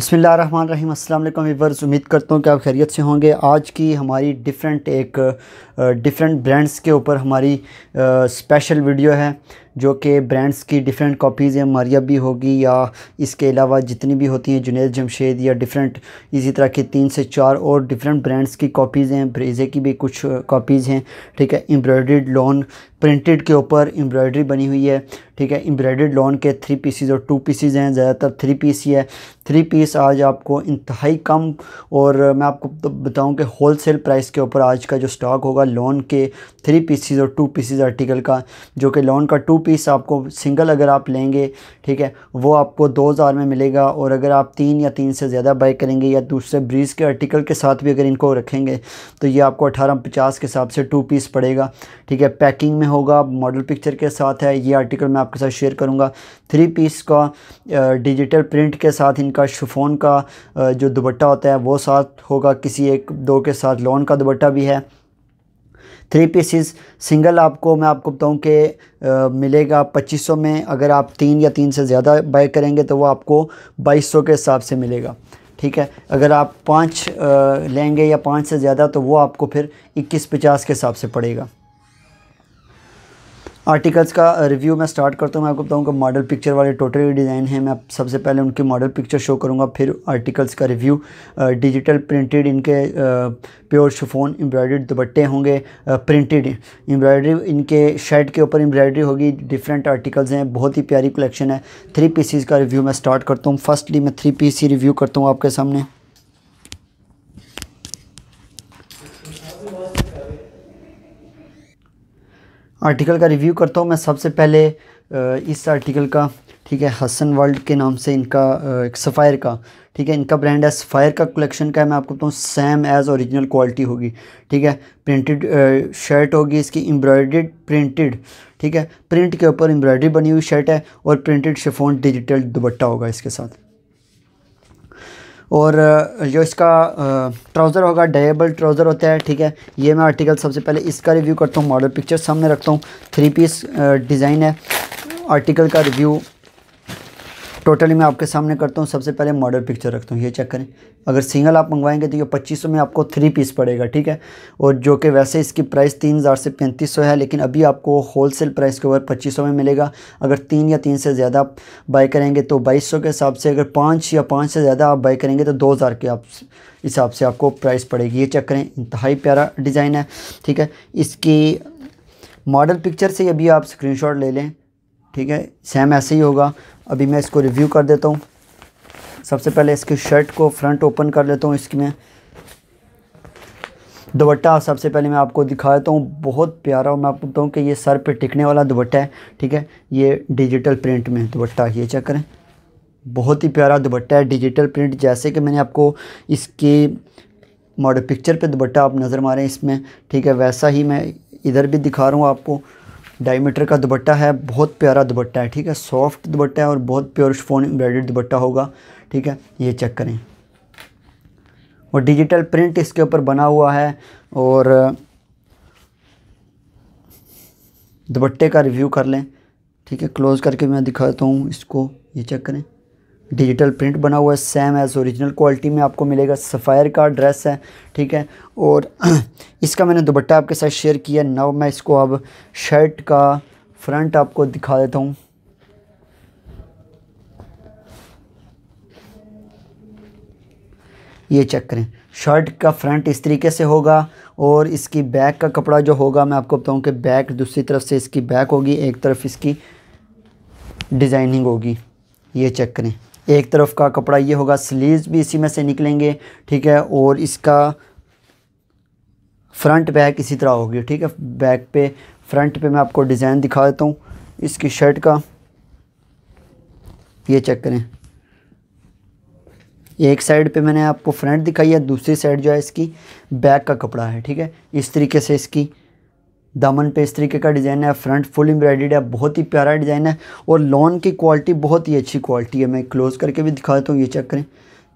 अस्सलाम अल्लाम उम्मीद करता हूँ कि आप खैरियत से होंगे आज की हमारी डिफरेंट एक डिफरेंट ब्रांड्स के ऊपर हमारी स्पेशल वीडियो है जो कि ब्रांड्स की डिफरेंट कॉपीज़ हैं मरियब भी होगी या इसके अलावा जितनी भी होती हैं जुनेद जमशेद या डिफरेंट इसी तरह के तीन से चार और डिफरेंट ब्रांड्स की कॉपीज़ हैं ब्रेजे की भी कुछ कॉपीज़ हैं ठीक है एम्ब्रॉयड्रीड लॉन प्रिंटेड के ऊपर एम्ब्रॉयड्री बनी हुई है ठीक है एम्ब्रॉयडर्ड लॉन के थ्री पीसीज और टू पीसीज हैं ज़्यादातर थ्री पीस ही है थ्री पीस आज आपको इंतहाई कम और मैं आपको तो बताऊं कि होल सेल प्राइस के ऊपर आज का जो स्टॉक होगा लॉन के थ्री पीसीज और टू पीसीज आर्टिकल का जो कि लॉन का टू पीस आपको सिंगल अगर आप लेंगे ठीक है वो आपको दो हज़ार में मिलेगा और अगर आप तीन या तीन से ज़्यादा बाई करेंगे या दूसरे ब्रीज के आर्टिकल के साथ भी अगर इनको रखेंगे तो ये आपको अठारह पचास के हिसाब से टू पीस पड़ेगा ठीक है पैकिंग में होगा मॉडल पिक्चर के साथ है ये आर्टिकल मैं आपके साथ शेयर करूँगा थ्री पीस का डिजिटल प्रिंट के साथ इनका शुफोन का जो दुपट्टा होता है वो साथ होगा किसी एक दो के साथ लोन का दुपट्टा भी है थ्री पीसीस सिंगल आपको मैं आपको बताऊं कि मिलेगा 2500 में अगर आप तीन या तीन से ज़्यादा बाय करेंगे तो वो आपको 2200 के हिसाब से मिलेगा ठीक है अगर आप पाँच लेंगे या पाँच से ज़्यादा तो वो आपको फिर इक्कीस पचास के हिसाब से पड़ेगा आर्टिकल्स का रिव्यू मैं स्टार्ट करता हूँ मैं आपको बताऊँगा मॉडल पिक्चर वाले टोटल डिज़ाइन हैं मैं सबसे पहले उनके मॉडल पिक्चर शो करूँगा फिर आर्टिकल्स का रिव्यू डिजिटल प्रिंटेड इनके प्योर शिफोन एम्ब्रॉयड दुपट्टे होंगे प्रिंटेड एम्ब्रॉयडरी इनके शर्ट के ऊपर एम्ब्रॉयडरी होगी डिफरेंट आर्टिकल्स हैं बहुत ही प्यारी कलेक्शन है थ्री पीसीज़ का रिव्यू मैं स्टार्ट करता हूँ फर्स्टली मैं थ्री पीस ही रिव्यू करता हूँ आपके सामने आर्टिकल का रिव्यू करता हूँ मैं सबसे पहले इस आर्टिकल का ठीक है हसन वर्ल्ड के नाम से इनका एक सफ़ायर का ठीक है इनका ब्रांड है सफ़ायर का कलेक्शन का है मैं आपको बताऊँ सेम एज़ ओरिजिनल क्वालिटी होगी ठीक है प्रिंटेड शर्ट होगी इसकी एम्ब्रॉयड प्रिंटेड ठीक है प्रिंट के ऊपर एम्ब्रॉयडरी बनी हुई शर्ट है और प्रिंटेड शिफोन डिजिटल दुपट्टा होगा इसके साथ और जो इसका ट्राउज़र होगा डेबल ट्राउज़र होता है ठीक है ये मैं आर्टिकल सबसे पहले इसका रिव्यू करता हूँ मॉडल पिक्चर सामने रखता हूँ थ्री पीस डिज़ाइन है आर्टिकल का रिव्यू टोटली मैं आपके सामने करता हूँ सबसे पहले मॉडल पिक्चर रखता हूँ ये चेक करें अगर सिंगल आप मंगवाएंगे तो ये पच्चीस में आपको थ्री पीस पड़ेगा ठीक है और जो कि वैसे इसकी प्राइस तीन हज़ार से पैंतीस सौ है लेकिन अभी आपको होल सेल प्राइस के ऊपर पच्चीस में मिलेगा अगर तीन या तीन से ज़्यादा आप बाई करेंगे तो बाईस के हिसाब से अगर पाँच या पाँच से ज़्यादा आप बाई करेंगे तो दो हज़ार के आप हिसाब से आपको प्राइस पड़ेगी ये चेक करें इंतहाई प्यारा डिज़ाइन है ठीक है इसकी मॉडल पिक्चर से अभी आप स्क्रीन ले लें ठीक है सेम ऐसे ही होगा अभी मैं इसको रिव्यू कर देता हूँ सबसे पहले इसकी शर्ट को फ्रंट ओपन कर लेता हूँ इसकी मैं दुपट्टा सबसे पहले मैं आपको दिखा देता हूँ बहुत प्यारा और मैं आपको बताऊँ कि ये सर पे टिकने वाला दुपट्टा है ठीक है ये डिजिटल प्रिंट में दुपट्टा ये चेक करें बहुत ही प्यारा दुपट्टा है डिजिटल प्रिंट जैसे कि मैंने आपको इसके मॉडल पिक्चर पे दुपट्टा आप नज़र मारें इसमें ठीक है वैसा ही मैं इधर भी दिखा रहा हूँ आपको डायमीटर का दुपट्टा है बहुत प्यारा दुपट्टा है ठीक है सॉफ्ट दुपट्टा है और बहुत प्योर फोन एम्ब्रॉयड दुपट्टा होगा ठीक है ये चेक करें और डिजिटल प्रिंट इसके ऊपर बना हुआ है और दुपट्टे का रिव्यू कर लें ठीक है क्लोज़ करके मैं दिखाता हूँ इसको ये चेक करें डिजिटल प्रिंट बना हुआ है सेम एज़ ओरिजिनल क्वालिटी में आपको मिलेगा सफ़ायर का ड्रेस है ठीक है और इसका मैंने दुपट्टा आपके साथ शेयर किया नव मैं इसको अब शर्ट का फ्रंट आपको दिखा देता हूँ ये चेक करें शर्ट का फ्रंट इस तरीके से होगा और इसकी बैक का कपड़ा जो होगा मैं आपको बताऊं कि बैक दूसरी तरफ से इसकी बैक होगी एक तरफ इसकी डिज़ाइनिंग होगी ये चेक करें एक तरफ का कपड़ा ये होगा स्लीव्स भी इसी में से निकलेंगे ठीक है और इसका फ्रंट बैक इसी तरह होगी ठीक है बैक पे फ्रंट पे मैं आपको डिज़ाइन दिखा देता हूँ इसकी शर्ट का ये चेक करें एक साइड पे मैंने आपको फ्रंट दिखाई है दूसरी साइड जो है इसकी बैक का कपड़ा है ठीक है इस तरीके से इसकी दामन पे इस तरीके का डिज़ाइन है फ्रंट फुल एम्ब्रॉयडेड है बहुत ही प्यारा डिज़ाइन है और लॉन की क्वालिटी बहुत ही अच्छी क्वालिटी है मैं क्लोज़ करके भी दिखा देता हूँ ये चेक करें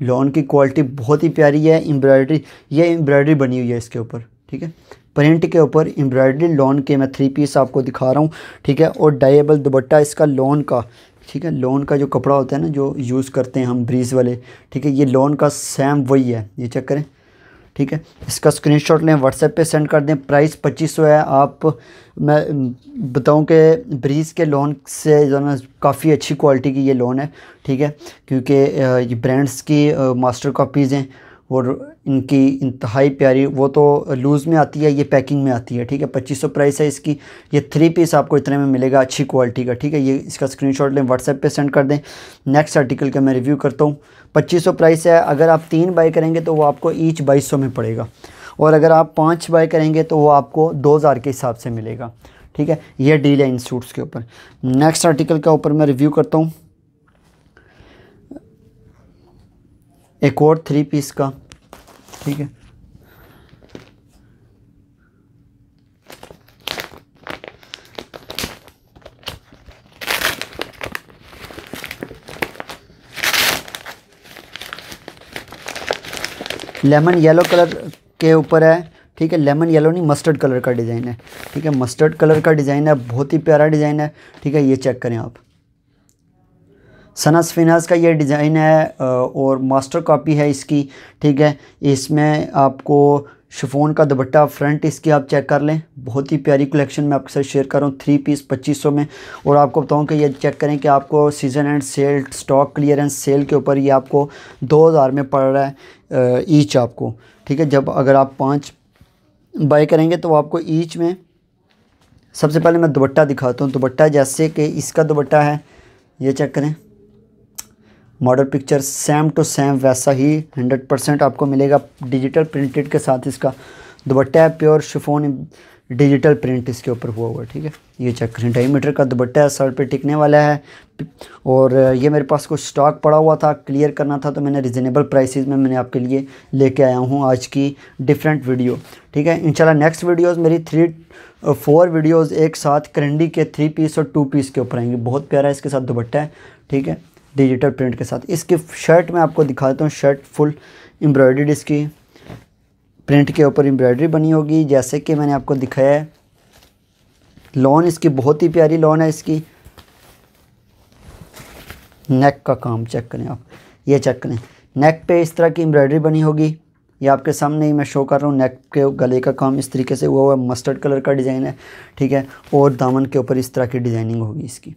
लॉन की क्वालिटी बहुत ही प्यारी है एम्ब्रॉयडरी ये एम्ब्रॉयडरी बनी हुई है इसके ऊपर ठीक है प्रिंट के ऊपर एम्ब्रॉयडरी लॉन के मैं थ्री पीस आपको दिखा रहा हूँ ठीक है और डाइबल दुपट्टा इसका लॉन का ठीक है लॉन का जो कपड़ा होता है ना जो यूज़ करते हैं हम ब्रीज वाले ठीक है ये लॉन का सेम वही है ये चेक करें ठीक है इसका स्क्रीनशॉट लें व्हाट्सएप पे सेंड कर दें प्राइस पच्चीस सौ है आप मैं बताऊं कि ब्रीज के लोन से जो है ना काफ़ी अच्छी क्वालिटी की ये लोन है ठीक है क्योंकि ये ब्रांड्स की मास्टर कापीज़ हैं और इनकी इंतहाई प्यारी वो तो लूज़ में आती है ये पैकिंग में आती है ठीक है पच्चीस सौ प्राइस है इसकी ये थ्री पीस आपको इतने में मिलेगा अच्छी क्वालिटी का ठीक है ये इसका स्क्रीनशॉट लें व्हाट्सएप पे सेंड कर दें नेक्स्ट आर्टिकल का मैं रिव्यू करता हूँ पच्चीस सौ प्राइस है अगर आप तीन बाई करेंगे तो वो आपको ईच बाईस सौ में पड़ेगा और अगर आप पाँच बाई करेंगे तो वो आपको दो हज़ार के हिसाब से मिलेगा ठीक है ये डील है इन सूट्स के ऊपर नेक्स्ट आर्टिकल का ऊपर मैं रिव्यू करता हूँ एक और थ्री पीस का ठीक है लेमन येलो कलर के ऊपर है ठीक है लेमन येलो नहीं मस्टर्ड कलर का डिज़ाइन है ठीक है मस्टर्ड कलर का डिज़ाइन है बहुत ही प्यारा डिज़ाइन है ठीक है ये चेक करें आप सना फिनस का ये डिज़ाइन है और मास्टर कॉपी है इसकी ठीक है इसमें आपको शिफोन का दुपट्टा फ्रंट इसकी आप चेक कर लें बहुत ही प्यारी कलेक्शन मैं आपके साथ शेयर कर रहा हूँ थ्री पीस पच्चीस सौ में और आपको बताऊँ कि ये चेक करें कि आपको season end sale stock clearance sale के ऊपर ये आपको दो हज़ार में पड़ रहा है ईच आपको ठीक है जब अगर आप पाँच बाई करेंगे तो आपको ईच में सबसे पहले मैं दुपट्टा दिखाता हूँ दुपट्टा जैसे कि इसका दुपट्टा है ये चेक करें model picture same to same वैसा ही 100 परसेंट आपको मिलेगा डिजिटल प्रिंटेड के साथ इसका दुबट्टा है प्योर शिफोन डिजिटल प्रिंट इसके ऊपर हुआ हुआ ठीक है ये चेक करें ढाई मीटर का दुपट्टा है सर पे टिकने वाला है और ये मेरे पास कुछ स्टॉक पड़ा हुआ था क्लियर करना था तो मैंने रिजनेबल प्राइसेस में मैंने आपके लिए लेके आया हूँ आज की डिफरेंट वीडियो ठीक है इंशाल्लाह नेक्स्ट वीडियोस मेरी थ्री फोर वीडियोस एक साथ करंडी के थ्री पीस और टू पीस के ऊपर आएंगे बहुत प्यारा इसके साथ दुबट्टा है ठीक है डिजिटल प्रिंट के साथ इसकी शर्ट में आपको दिखाता हूँ शर्ट फुल एम्ब्रॉयड्रीड इसकी प्रिंट के ऊपर एम्ब्रॉयड्री बनी होगी जैसे कि मैंने आपको दिखाया है लॉन इसकी बहुत ही प्यारी लॉन है इसकी नेक का काम चेक करें आप ये चेक करें नेक पे इस तरह की एम्ब्रॉयड्री बनी होगी ये आपके सामने ही मैं शो कर रहा हूँ नेक के गले का काम इस तरीके से हुआ हुआ है मस्टर्ड कलर का डिज़ाइन है ठीक है और दामन के ऊपर इस तरह की डिज़ाइनिंग होगी इसकी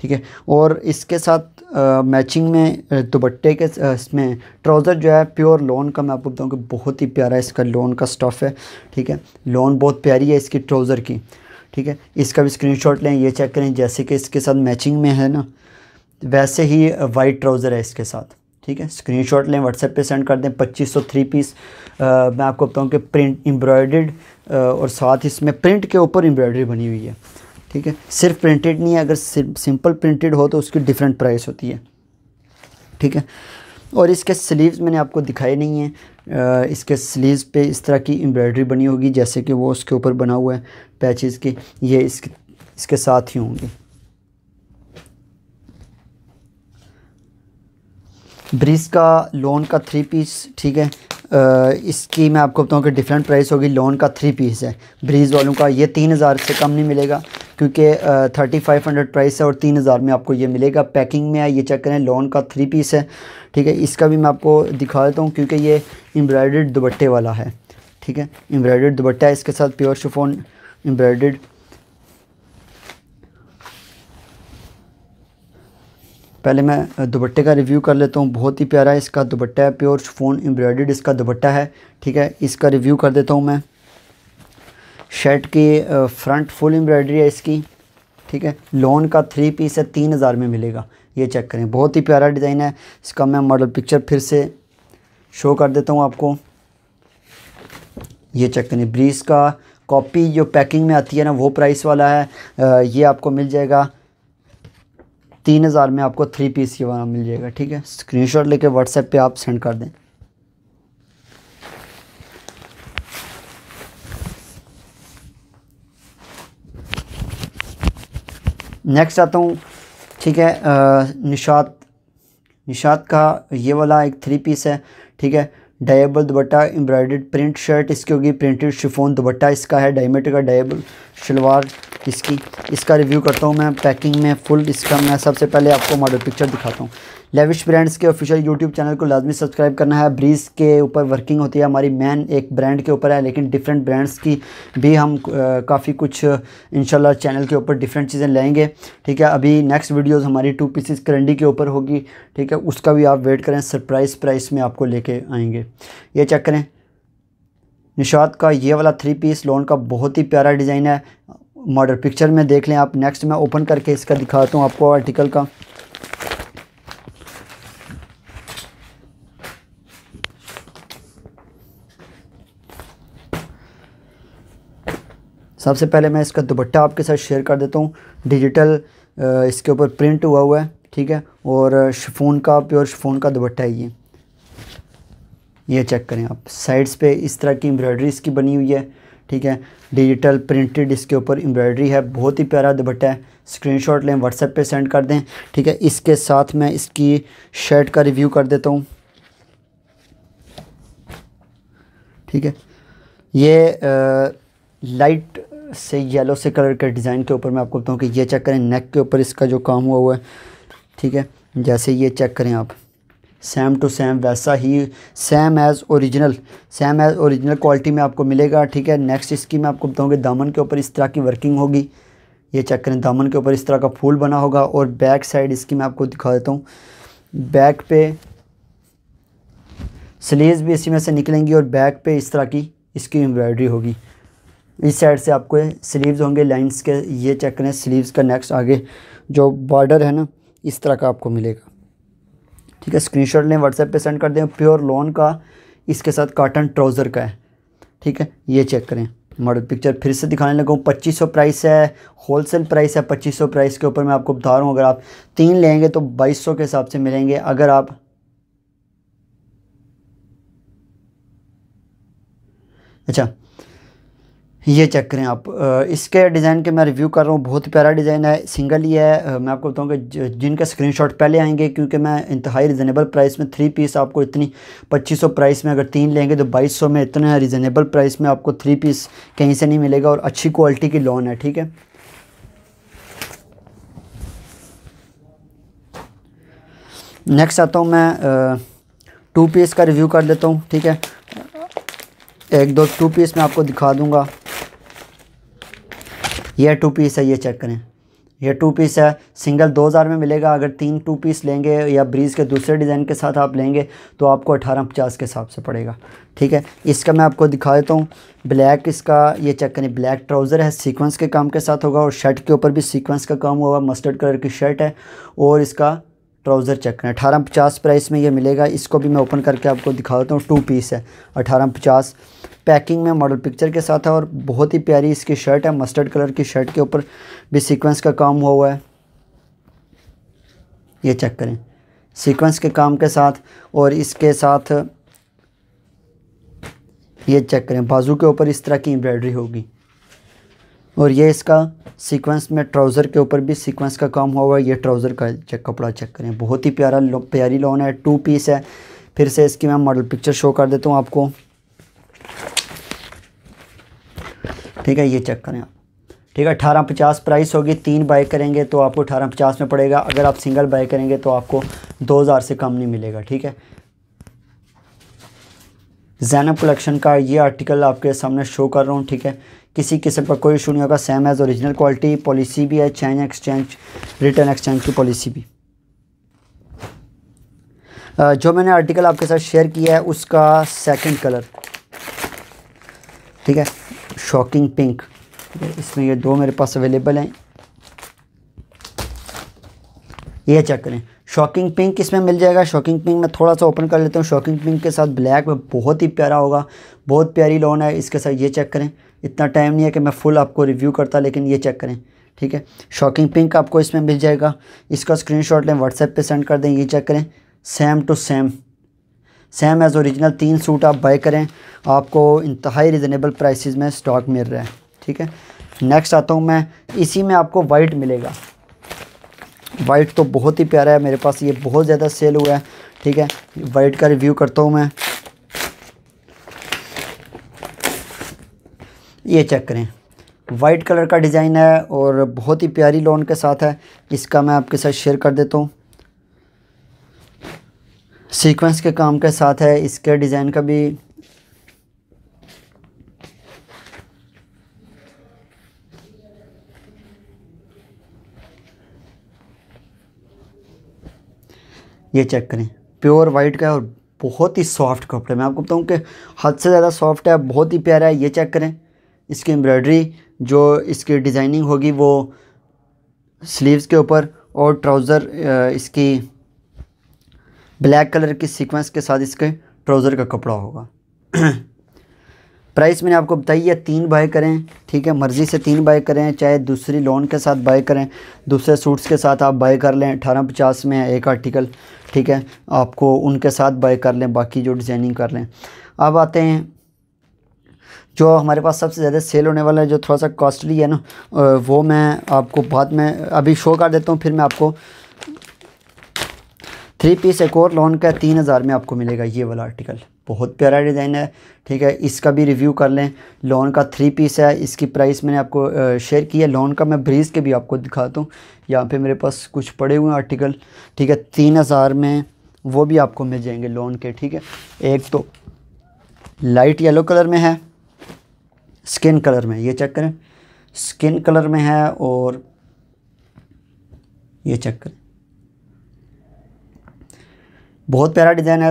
ठीक है और इसके साथ आ, मैचिंग में दुपट्टे के इसमें ट्राउज़र जो है प्योर लोन का मैं आपको बताऊँ कि बहुत ही प्यारा है इसका लोन का स्टफ़ है ठीक है लोन बहुत प्यारी है इसकी ट्राउज़र की ठीक है इसका भी स्क्रीनशॉट लें ये चेक करें जैसे कि इसके साथ मैचिंग में है ना वैसे ही वाइट ट्राउज़र है इसके साथ ठीक है स्क्रीनशॉट लें व्हाट्सएप पे सेंड कर दें 2503 पीस आ, मैं आपको बताऊं कि प्रिंट एम्ब्रॉयड और साथ इसमें प्रिंट के ऊपर एम्ब्रॉयडरी बनी हुई है ठीक है सिर्फ प्रिंटेड नहीं है अगर सिंपल प्रिंटेड हो तो उसकी डिफरेंट प्राइस होती है ठीक है और इसके स्लीव्स मैंने आपको दिखाए नहीं हैं इसके स्लीव्स पे इस तरह की एम्ब्रॉयडरी बनी होगी जैसे कि वो उसके ऊपर बना हुआ है पैचेस की ये इसके इसके साथ ही होंगी ब्रिज का लोन का थ्री पीस ठीक है आ, इसकी मैं आपको बताऊं कि डिफरेंट प्राइस होगी लोन का थ्री पीस है ब्रिज वालों का ये तीन हज़ार से कम नहीं मिलेगा क्योंकि थर्टी फाइव हंड्रेड प्राइस है और तीन हज़ार में आपको ये मिलेगा पैकिंग में है ये चेक करें लॉन का थ्री पीस है ठीक है इसका भी मैं आपको दिखा देता हूँ क्योंकि ये एम्ब्रॉयडर्ड दुपट्टे वाला है ठीक है एम्ब्रॉयडर्ड दुपट्टा है इसके साथ प्योर शिफोन एम्ब्रॉयडर्ड पहले मैं दुपट्टे का रिव्यू कर लेता हूँ बहुत ही प्यारा इसका दुपट्टा है प्योर फोन एम्ब्रॉयडर्ड इसका दुपट्टा है ठीक है इसका रिव्यू कर देता हूँ मैं शर्ट की फ्रंट फुल एम्ब्रॉयडरी है इसकी ठीक है लोन का थ्री पीस है तीन हज़ार में मिलेगा ये चेक करें बहुत ही प्यारा डिज़ाइन है इसका मैं मॉडल पिक्चर फिर से शो कर देता हूँ आपको ये चेक करें ब्रीस का कॉपी जो पैकिंग में आती है ना वो प्राइस वाला है आ, ये आपको मिल जाएगा तीन हज़ार में आपको थ्री पीस ये वाला मिल जाएगा ठीक है स्क्रीनशॉट लेके व्हाट्सएप पे आप सेंड कर दें नेक्स्ट आता हूँ ठीक है निशात निशात का ये वाला एक थ्री पीस है ठीक है डायबल दुपट्टा एम्ब्रॉयड प्रिंट शर्ट इसकी होगी प्रिंटेड शिफोन दुपट्टा इसका है डायमेट का डायबल शलवार इसकी इसका रिव्यू करता हूँ मैं पैकिंग में फुल इसका मैं सबसे पहले आपको मॉडल पिक्चर दिखाता हूँ लेविश ब्रांड्स के ऑफिशियल यूट्यूब चैनल को लाजमी सब्सक्राइब करना है ब्रीज के ऊपर वर्किंग होती है हमारी मैन एक ब्रांड के ऊपर है लेकिन डिफरेंट ब्रांड्स की भी हम काफ़ी कुछ इन चैनल के ऊपर डिफरेंट चीज़ें लेंगे ठीक है अभी नेक्स्ट वीडियोज़ हमारी टू पीसीस करंडी के ऊपर होगी ठीक है उसका भी आप वेट करें सरप्राइज़ प्राइस में आपको लेके आएंगे ये चेक करें निशात का ये वाला थ्री पीस लोन का बहुत ही प्यारा डिज़ाइन है मॉडल पिक्चर में देख लें आप नेक्स्ट मैं ओपन करके इसका दिखाता हूँ आपको आर्टिकल का सबसे पहले मैं इसका दुपट्टा आपके साथ शेयर कर देता हूँ डिजिटल इसके ऊपर प्रिंट हुआ हुआ है ठीक है और शफोन का प्योर शफोन का दुपट्टा है ये ये चेक करें आप साइड्स पे इस तरह की एम्ब्रॉयडरी इसकी बनी हुई है ठीक है डिजिटल प्रिंटेड इसके ऊपर एम्ब्रॉयडरी है बहुत ही प्यारा दुपट्टा है स्क्रीनशॉट लें व्हाट्सएप पे सेंड कर दें ठीक है इसके साथ मैं इसकी शर्ट का रिव्यू कर देता हूँ ठीक है ये आ, लाइट से येलो से कलर के डिज़ाइन के ऊपर मैं आपको बताऊँ कि ये चेक करें नेक के ऊपर इसका जो काम हुआ हुआ है ठीक है जैसे ये चेक करें आप सेम टू सेम वैसा ही same as original same as original quality में आपको मिलेगा ठीक है नेक्स्ट इसकी मैं आपको बताऊँ कि दामन के ऊपर इस तरह की वर्किंग होगी ये चेक करें दामन के ऊपर इस तरह का फूल बना होगा और बैक साइड इसकी मैं आपको दिखा देता हूँ बैक पे स्लीव्स भी इसी में से निकलेंगी और बैक पे इस तरह की इसकी एम्ब्रॉयडरी होगी इस साइड से आपको स्लीव्स होंगे लाइंस के ये चेक करें स्लीव्स का नेक्स्ट आगे जो बॉर्डर है ना इस तरह का आपको मिलेगा ठीक है स्क्रीनशॉट लें व्हाट्सएप पे सेंड कर दें प्योर लॉन का इसके साथ काटन ट्राउज़र का है ठीक है ये चेक करें मॉडल पिक्चर फिर से दिखाने लगा हूँ पच्चीस सौ प्राइस है होलसेल प्राइस है पच्चीस सौ प्राइस के ऊपर मैं आपको बता रहा हूँ अगर आप तीन लेंगे तो बाईस सौ के हिसाब से मिलेंगे अगर आप अच्छा ये चेक करें आप इसके डिज़ाइन के मैं रिव्यू कर रहा हूँ बहुत प्यारा डिज़ाइन है सिंगल ही है मैं आपको बताऊँ कि जिनके स्क्रीनशॉट पहले आएंगे क्योंकि मैं इंतहाई रिजनेबल प्राइस में थ्री पीस आपको इतनी 2500 प्राइस में अगर तीन लेंगे तो 2200 में इतना रिजनेबल प्राइस में आपको थ्री पीस कहीं से नहीं मिलेगा और अच्छी क्वालिटी की लॉन है ठीक है नेक्स्ट आता हूँ मैं टू पीस का रिव्यू कर लेता हूँ ठीक है एक दो टू पीस मैं आपको दिखा दूँगा यह टू पीस है ये चेक करें यह टू पीस है सिंगल दो हज़ार में मिलेगा अगर तीन टू पीस लेंगे या ब्रीज़ के दूसरे डिज़ाइन के साथ आप लेंगे तो आपको अठारह पचास के हिसाब से पड़ेगा ठीक है इसका मैं आपको दिखा देता हूँ ब्लैक इसका ये चेक करें ब्लैक ट्राउज़र है सीक्वेंस के काम के साथ होगा और शर्ट के ऊपर भी सीक्वेंस का काम हुआ मस्टर्ड कलर की शर्ट है और इसका ट्राउज़र चेक करें अठारह पचास प्राइस में ये मिलेगा इसको भी मैं ओपन करके आपको दिखा देता हूँ टू पीस है अठारह पचास पैकिंग में मॉडल पिक्चर के साथ है और बहुत ही प्यारी इसकी शर्ट है मस्टर्ड कलर की शर्ट के ऊपर भी सीक्वेंस का काम हुआ हुआ है ये चेक करें सीक्वेंस के काम के साथ और इसके साथ ये चेक करें बाजू के ऊपर इस तरह की एम्ब्रॉयडरी होगी और ये इसका सीक्वेंस में ट्राउज़र के ऊपर भी सीक्वेंस का काम हुआ हुआ है ये ट्राउज़र का चेक कपड़ा चेक करें बहुत ही प्यारा लो, प्यारी लॉन है टू पीस है फिर से इसकी मैं मॉडल पिक्चर शो कर देता हूँ आपको ठीक है ये चेक करें आप ठीक है अठारह पचास प्राइस होगी तीन बाई करेंगे तो आपको अठारह पचास में पड़ेगा अगर आप सिंगल बाई करेंगे तो आपको दो हज़ार से कम नहीं मिलेगा ठीक है जैनब कलेक्शन का ये आर्टिकल आपके सामने शो कर रहा हूँ ठीक है किसी किस्म का कोई इशू नहीं होगा same as original quality policy भी है चैन एक्सचेंज रिटर्न एक्सचेंज की पॉलिसी भी जो मैंने आर्टिकल आपके साथ शेयर किया है उसका सेकंड कलर ठीक है शॉकिंग पिंक इसमें ये दो मेरे पास अवेलेबल हैं ये चेक करें शॉकिंग पिंक इसमें मिल जाएगा शॉकिंग पिंक मैं थोड़ा सा ओपन कर लेता हूँ शॉकिंग पिंक के साथ ब्लैक में बहुत ही प्यारा होगा बहुत प्यारी लोन है इसके साथ ये चेक करें इतना टाइम नहीं है कि मैं फुल आपको रिव्यू करता लेकिन ये चेक करें ठीक है शॉकिंग पिंक आपको इसमें मिल जाएगा इसका स्क्रीनशॉट लें व्हाट्सएप पे सेंड कर दें ये चेक करें same to same same as original तीन सूट आप बाई करें आपको इंतहाई रिजनेबल प्राइस में स्टॉक मिल रहा है ठीक है नेक्स्ट आता हूँ मैं इसी में आपको वाइट मिलेगा वाइट तो बहुत ही प्यारा है मेरे पास ये बहुत ज़्यादा सेल हुआ है ठीक है वाइट का रिव्यू करता हूँ मैं ये चेक करें वाइट कलर का डिज़ाइन है और बहुत ही प्यारी लोन के साथ है इसका मैं आपके साथ शेयर कर देता हूँ सीक्वेंस के काम के साथ है इसके डिज़ाइन का भी ये चेक करें प्योर वाइट का है और बहुत ही सॉफ्ट कपड़े मैं आपको बताऊं कि हद से ज़्यादा सॉफ्ट है बहुत ही प्यारा है ये चेक करें इसकी एम्ब्रॉयडरी जो इसकी डिज़ाइनिंग होगी वो स्लीव्स के ऊपर और ट्राउज़र इसकी ब्लैक कलर की सीक्वेंस के साथ इसके ट्राउज़र का कपड़ा होगा प्राइस मैंने आपको बताई है तीन बाय करें ठीक है मर्ज़ी से तीन बाय करें चाहे दूसरी लोन के साथ बाय करें दूसरे सूट्स के साथ आप बाय कर लें अठारह पचास में एक आर्टिकल ठीक है आपको उनके साथ बाय कर लें बाकी जो डिज़ाइनिंग कर लें अब आते हैं जो हमारे पास सबसे ज़्यादा सेल होने वाला है जो थोड़ा सा कॉस्टली है ना वो मैं आपको बाद में अभी शो कर देता हूँ फिर मैं आपको थ्री पीस एक और लॉन का तीन हज़ार में आपको मिलेगा ये वाला आर्टिकल बहुत प्यारा डिज़ाइन है ठीक है इसका भी रिव्यू कर लें लॉन का थ्री पीस है इसकी प्राइस मैंने आपको शेयर की है लॉन का मैं ब्रीज के भी आपको दिखाता हूँ यहाँ पे मेरे पास कुछ पड़े हुए आर्टिकल ठीक है तीन हज़ार में वो भी आपको मिल जाएंगे लॉन के ठीक है एक तो लाइट येलो कलर में है स्किन कलर में ये चेक करें स्किन कलर में है और ये चेक करें बहुत प्यारा डिज़ाइन है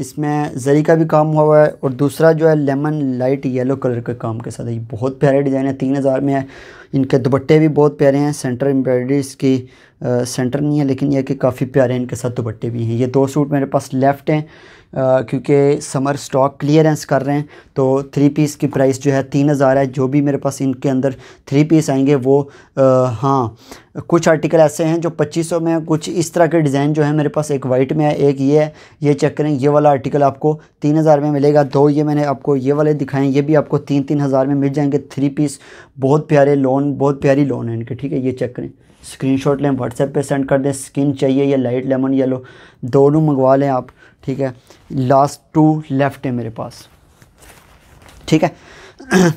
इसमें जरी का भी काम हुआ हुआ है और दूसरा जो है लेमन लाइट येलो कलर के काम के साथ है ये बहुत प्यारे डिज़ाइन है तीन हज़ार में है इनके दुपट्टे भी बहुत प्यारे हैं सेंटर एम्ब्रॉयडरी इसकी सेंटर नहीं है लेकिन यह कि काफ़ी प्यारे हैं इनके साथ दुपट्टे भी हैं ये दो सूट मेरे पास लेफ़्ट हैं क्योंकि समर स्टॉक क्लियरेंस कर रहे हैं तो थ्री पीस की प्राइस जो है तीन हज़ार है जो भी मेरे पास इनके अंदर थ्री पीस आएंगे वो आ, हाँ कुछ आर्टिकल ऐसे हैं जो 2500 में कुछ इस तरह के डिज़ाइन जो है मेरे पास एक वाइट में है एक ये है ये चेक करें ये वाला आर्टिकल आपको तीन हज़ार में मिलेगा दो ये मैंने आपको ये वाले दिखाएँ ये भी आपको तीन तीन हज़ार में मिल जाएंगे थ्री पीस बहुत प्यारे लोन बहुत प्यारी लोन है इनके ठीक है ये चेक करें शॉट लें व्हाट्सएप पर सेंड कर दें स्किन चाहिए या लाइट लेमन येलो दोनों मंगवा लें आप ठीक है लास्ट टू लेफ्ट है मेरे पास ठीक है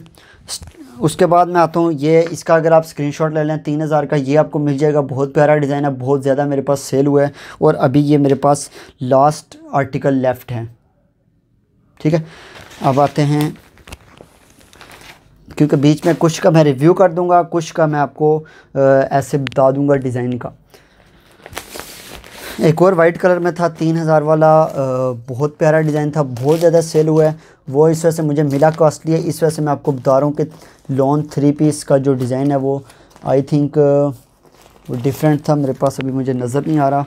उसके बाद मैं आता हूँ ये इसका अगर आप स्क्रीनशॉट ले लें तीन हज़ार का ये आपको मिल जाएगा बहुत प्यारा डिज़ाइन है बहुत ज़्यादा मेरे पास सेल हुआ है और अभी ये मेरे पास लास्ट आर्टिकल लेफ़्ट है ठीक है अब आते हैं क्योंकि बीच में कुछ का मैं रिव्यू कर दूंगा कुछ का मैं आपको ऐसे बता दूंगा डिज़ाइन का एक और वाइट कलर में था तीन हज़ार वाला बहुत प्यारा डिज़ाइन था बहुत ज़्यादा सेल हुआ है वो इस वजह से मुझे मिला कॉस्टली है इस वजह से मैं आपको बता रहा हूँ कि लॉन्ग थ्री पीस का जो डिज़ाइन है वो आई थिंक वो डिफरेंट था मेरे पास अभी मुझे नज़र नहीं आ रहा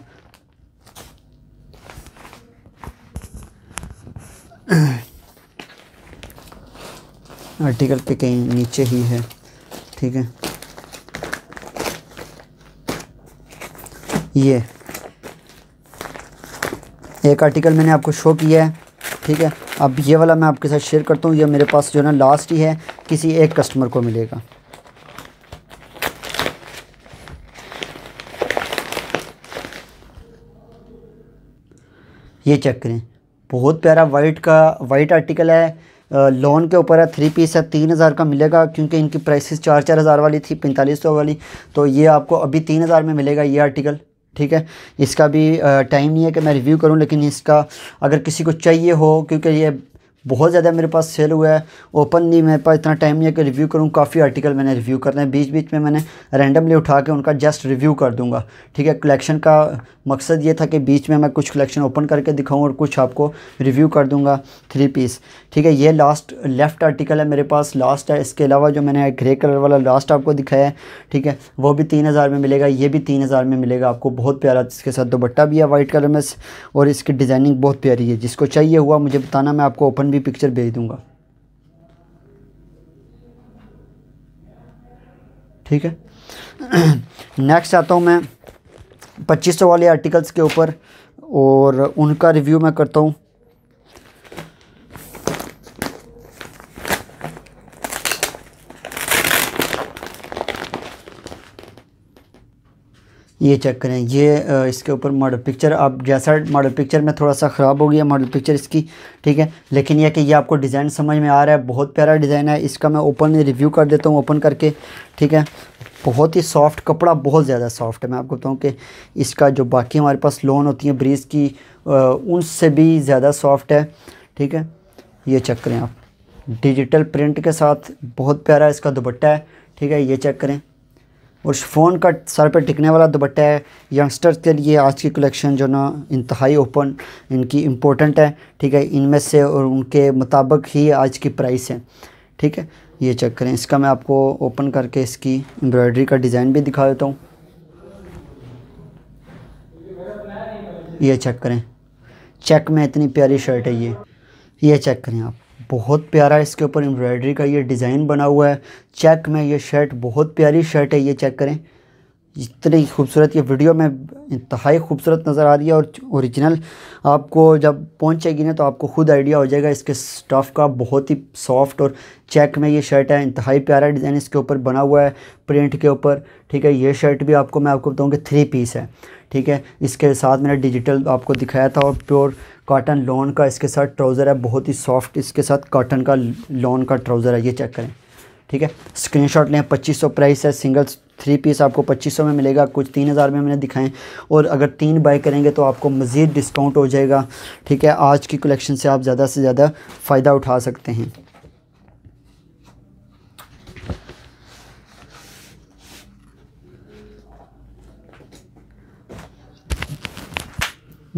आर्टिकल पे कहीं नीचे ही है ठीक है ये एक आर्टिकल मैंने आपको शो किया है ठीक है अब ये वाला मैं आपके साथ शेयर करता हूँ ये मेरे पास जो है ना लास्ट ही है किसी एक कस्टमर को मिलेगा ये चेक करें बहुत प्यारा वाइट का वाइट आर्टिकल है लोन के ऊपर है थ्री पीस है तीन हज़ार का मिलेगा क्योंकि इनकी प्राइसेस चार चार हज़ार वाली थी पैंतालीस सौ वाली तो ये आपको अभी तीन हज़ार में मिलेगा ये आर्टिकल ठीक है इसका भी टाइम नहीं है कि मैं रिव्यू करूं लेकिन इसका अगर किसी को चाहिए हो क्योंकि ये बहुत ज़्यादा मेरे पास सेल हुआ है ओपन नहीं मेरे पास इतना टाइम नहीं है कि रिव्यू करूँ काफ़ी आर्टिकल मैंने रिव्यू करना है बीच बीच में मैंने रैंडमली उठा के उनका जस्ट रिव्यू कर दूंगा ठीक है कलेक्शन का मकसद ये था कि बीच में मैं कुछ कलेक्शन ओपन करके दिखाऊँ और कुछ आपको रिव्यू कर दूँगा थ्री पीस ठीक है ये लास्ट लेफ़्ट आर्टिकल है मेरे पास लास्ट है इसके अलावा जो मैंने ग्रे कलर वाला लास्ट आपको दिखाया है ठीक है वो भी तीन हज़ार में मिलेगा ये भी तीन हज़ार में मिलेगा आपको बहुत प्यारा इसके साथ दोपट्टा भी है वाइट कलर में और इसकी डिज़ाइनिंग बहुत प्यारी है जिसको चाहिए हुआ मुझे बताना मैं आपको ओपन भी पिक्चर भेज दूँगा ठीक है नेक्स्ट आता हूँ मैं पच्चीस सौ वाले आर्टिकल्स के ऊपर और उनका रिव्यू मैं करता हूँ ये चेक करें ये इसके ऊपर मॉडल पिक्चर आप जैसा मॉडल पिक्चर में थोड़ा सा ख़राब हो गया मॉडल पिक्चर इसकी ठीक है लेकिन यह कि ये आपको डिज़ाइन समझ में आ रहा है बहुत प्यारा डिज़ाइन है इसका मैं ओपन रिव्यू कर देता हूँ ओपन करके ठीक है बहुत ही सॉफ्ट कपड़ा बहुत ज़्यादा सॉफ्ट है मैं आपको बताऊँ कि इसका जो बाकी हमारे पास लोन होती है ब्रीज़ की उनसे भी ज़्यादा सॉफ्ट है ठीक है ये चेक करें आप डिजिटल प्रिंट के साथ बहुत प्यारा इसका दुपट्टा है ठीक है ये चेक करें और शिफोन का सर पर टिकने वाला दुपट्टा है यंगस्टर्स के लिए आज की कलेक्शन जो ना इंतहाई ओपन इनकी इम्पोर्टेंट है ठीक है इनमें से और उनके मुताबिक ही आज की प्राइस है ठीक है ये चेक करें इसका मैं आपको ओपन करके इसकी एम्ब्रॉयडरी का डिज़ाइन भी दिखा देता हूँ ये चेक करें चेक में इतनी प्यारी शर्ट है ये ये चेक करें आप बहुत प्यारा इसके ऊपर एम्ब्रॉयडरी का ये डिज़ाइन बना हुआ है चेक में ये शर्ट बहुत प्यारी शर्ट है ये चेक करें इतनी खूबसूरत ये वीडियो में इंतहाई खूबसूरत नज़र आ रही है और ओरिजिनल आपको जब पहुंचेगी ना तो आपको ख़ुद आइडिया हो जाएगा इसके स्टफ़ का बहुत ही सॉफ्ट और चेक में ये शर्ट है इंतहाई प्यारा डिज़ाइन इसके ऊपर बना हुआ है प्रिंट के ऊपर ठीक है ये शर्ट भी आपको मैं आपको बताऊँगी थ्री पीस है ठीक है इसके साथ मैंने डिजिटल आपको दिखाया था और प्योर कॉटन लॉन का इसके साथ ट्राउज़र है बहुत ही सॉफ्ट इसके साथ कॉटन का लॉन का ट्राउज़र है ये चेक करें ठीक है स्क्रीनशॉट लें 2500 प्राइस है सिंगल थ्री पीस आपको 2500 में मिलेगा कुछ 3000 में मैंने दिखाएं और अगर तीन बाई करेंगे तो आपको मज़ीद डिस्काउंट हो जाएगा ठीक है आज की कलेक्शन से आप ज़्यादा से ज़्यादा फ़ायदा उठा सकते हैं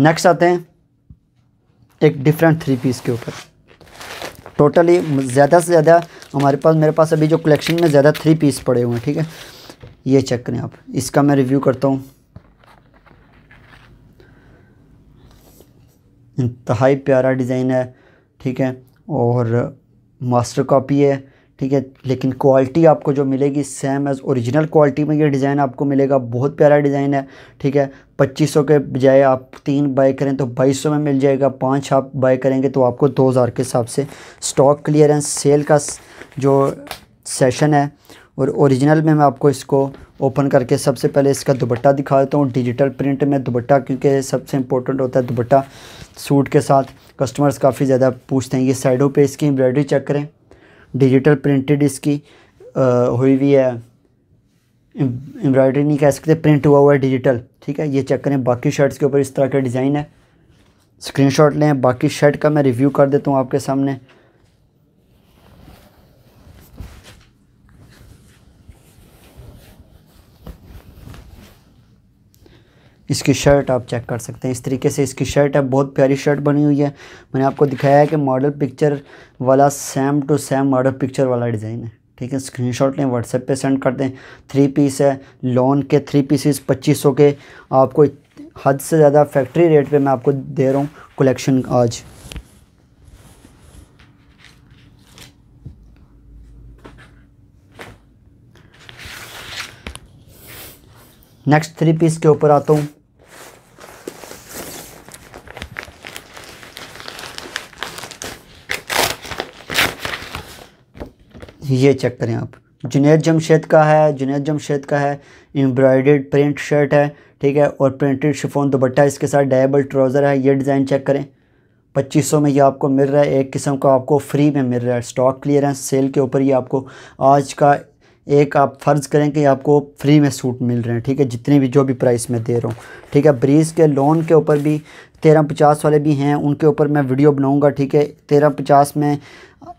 नेक्स्ट आते हैं एक डिफरेंट थ्री पीस के ऊपर टोटली ज़्यादा से ज़्यादा हमारे पास मेरे पास अभी जो कलेक्शन में ज़्यादा थ्री पीस पड़े हुए हैं ठीक है ये चेक करें आप इसका मैं रिव्यू करता हूँ इंतहाई प्यारा डिज़ाइन है ठीक है और मास्टर कॉपी है ठीक है लेकिन क्वालिटी आपको जो मिलेगी सेम एज़ ओरिजिनल क्वालिटी में ये डिज़ाइन आपको मिलेगा बहुत प्यारा डिज़ाइन है ठीक है 2500 के बजाय आप तीन बाय करें तो 2200 में मिल जाएगा पाँच आप बाय करेंगे तो आपको 2000 के हिसाब से स्टॉक क्लियरेंस सेल का जो सेशन है और ओरिजिनल में मैं आपको इसको ओपन करके सबसे पहले इसका दुबट्टा दिखा देता हूँ डिजिटल प्रिंट में दुपट्टा क्योंकि सबसे इंपॉर्टेंट होता है दुपट्टा सूट के साथ कस्टमर्स काफ़ी ज़्यादा पूछते हैं ये साइडों पे इसकी एम्ब्रॉयडरी चेक करें डिजिटल प्रिंटेड इसकी आ, हुई हुई है एम्ब्रॉयडरी नहीं कह सकते प्रिंट हुआ हुआ है डिजिटल ठीक है ये चेक करें बाकी शर्ट्स के ऊपर इस तरह का डिज़ाइन है स्क्रीनशॉट लें बाकी शर्ट का मैं रिव्यू कर देता हूँ आपके सामने इसकी शर्ट आप चेक कर सकते हैं इस तरीके से इसकी शर्ट है बहुत प्यारी शर्ट बनी हुई है मैंने आपको दिखाया है कि मॉडल पिक्चर वाला same to same model picture वाला डिज़ाइन है ठीक है स्क्रीनशॉट लें व्हाट्सएप पे सेंड कर दें थ्री पीस है लॉन के थ्री पीसीस पच्चीस सौ के आपको हद से ज़्यादा फैक्ट्री रेट पर मैं आपको दे रहा हूँ कलेक्शन आज नेक्स्ट थ्री पीस के ऊपर आता हूँ ये चेक करें आप जुनेद जमशेद का है जुनेद जमशेद का है एम्ब्रॉयडर्ड प्रिंट शर्ट है ठीक है और प्रिंटेड शिफोन दुपट्टा इसके साथ डायबल ट्राउज़र है ये डिज़ाइन चेक करें पच्चीस सौ में ये आपको मिल रहा है एक किस्म का आपको फ्री में मिल रहा है स्टॉक क्लियर है सेल के ऊपर ये आपको आज का एक आप फ़र्ज़ करें कि आपको फ्री में सूट मिल रहे हैं ठीक है जितने भी जो भी प्राइस में दे रहा हूँ ठीक है ब्रीज़ के लोन के ऊपर भी तेरह पचास वाले भी हैं उनके ऊपर मैं वीडियो बनाऊँगा ठीक है तेरह पचास में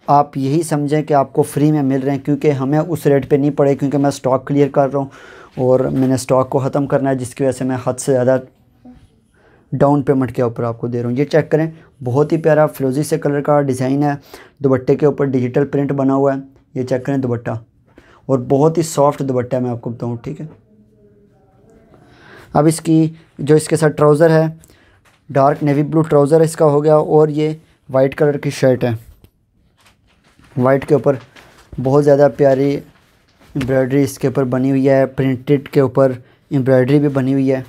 आप यही समझें कि आपको फ्री में मिल रहे हैं क्योंकि हमें उस रेट पे नहीं पड़े क्योंकि मैं स्टॉक क्लियर कर रहा हूँ और मैंने स्टॉक को ख़त्म करना है जिसकी वजह से मैं हद से ज़्यादा डाउन पेमेंट के ऊपर आपको दे रहा हूँ ये चेक करें बहुत ही प्यारा फ्लोजी से कलर का डिज़ाइन है दुबट्टे के ऊपर डिजिटल प्रिंट बना हुआ है ये चेक करें दुपट्टा और बहुत ही सॉफ्ट दुपट्टा मैं आपको बताऊँ ठीक है अब इसकी जो इसके साथ ट्राउज़र है डार्क नेवी ब्लू ट्राउज़र इसका हो गया और ये वाइट कलर की शर्ट है वाइट के ऊपर बहुत ज़्यादा प्यारी एम्ब्रॉयडरी इसके ऊपर बनी हुई है प्रिंटेड के ऊपर एम्ब्रॉयडरी भी बनी हुई है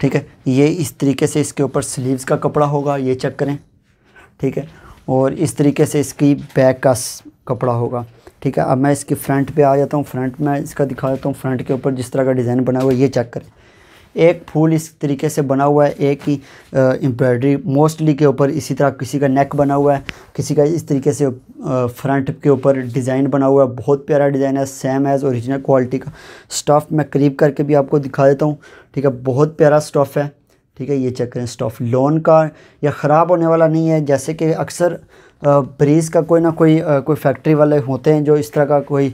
ठीक है ये इस तरीके से इसके ऊपर स्लीव्स का कपड़ा होगा ये चेक करें ठीक है और इस तरीके से इसकी बैक का कपड़ा होगा ठीक है अब मैं इसकी फ्रंट पे आ जाता हूँ फ्रंट में इसका दिखा देता हूँ फ्रंट के ऊपर जिस तरह का डिज़ाइन बना हुआ है ये चेक करें एक फूल इस तरीके से बना हुआ है एक ही एम्ब्रॉयडरी मोस्टली के ऊपर इसी तरह किसी का नेक बना हुआ है किसी का इस तरीके से फ्रंट के ऊपर डिज़ाइन बना हुआ है बहुत प्यारा डिज़ाइन है सेम एज़ ओरिजिनल क्वालिटी का स्टफ़ मैं करीब करके भी आपको दिखा देता हूँ ठीक है बहुत प्यारा स्टफ़ है ठीक है ये चेक करें स्टफ़ लोन का या ख़राब होने वाला नहीं है जैसे कि अक्सर ब्रीज का कोई ना कोई कोई फैक्ट्री वाले होते हैं जो इस तरह का कोई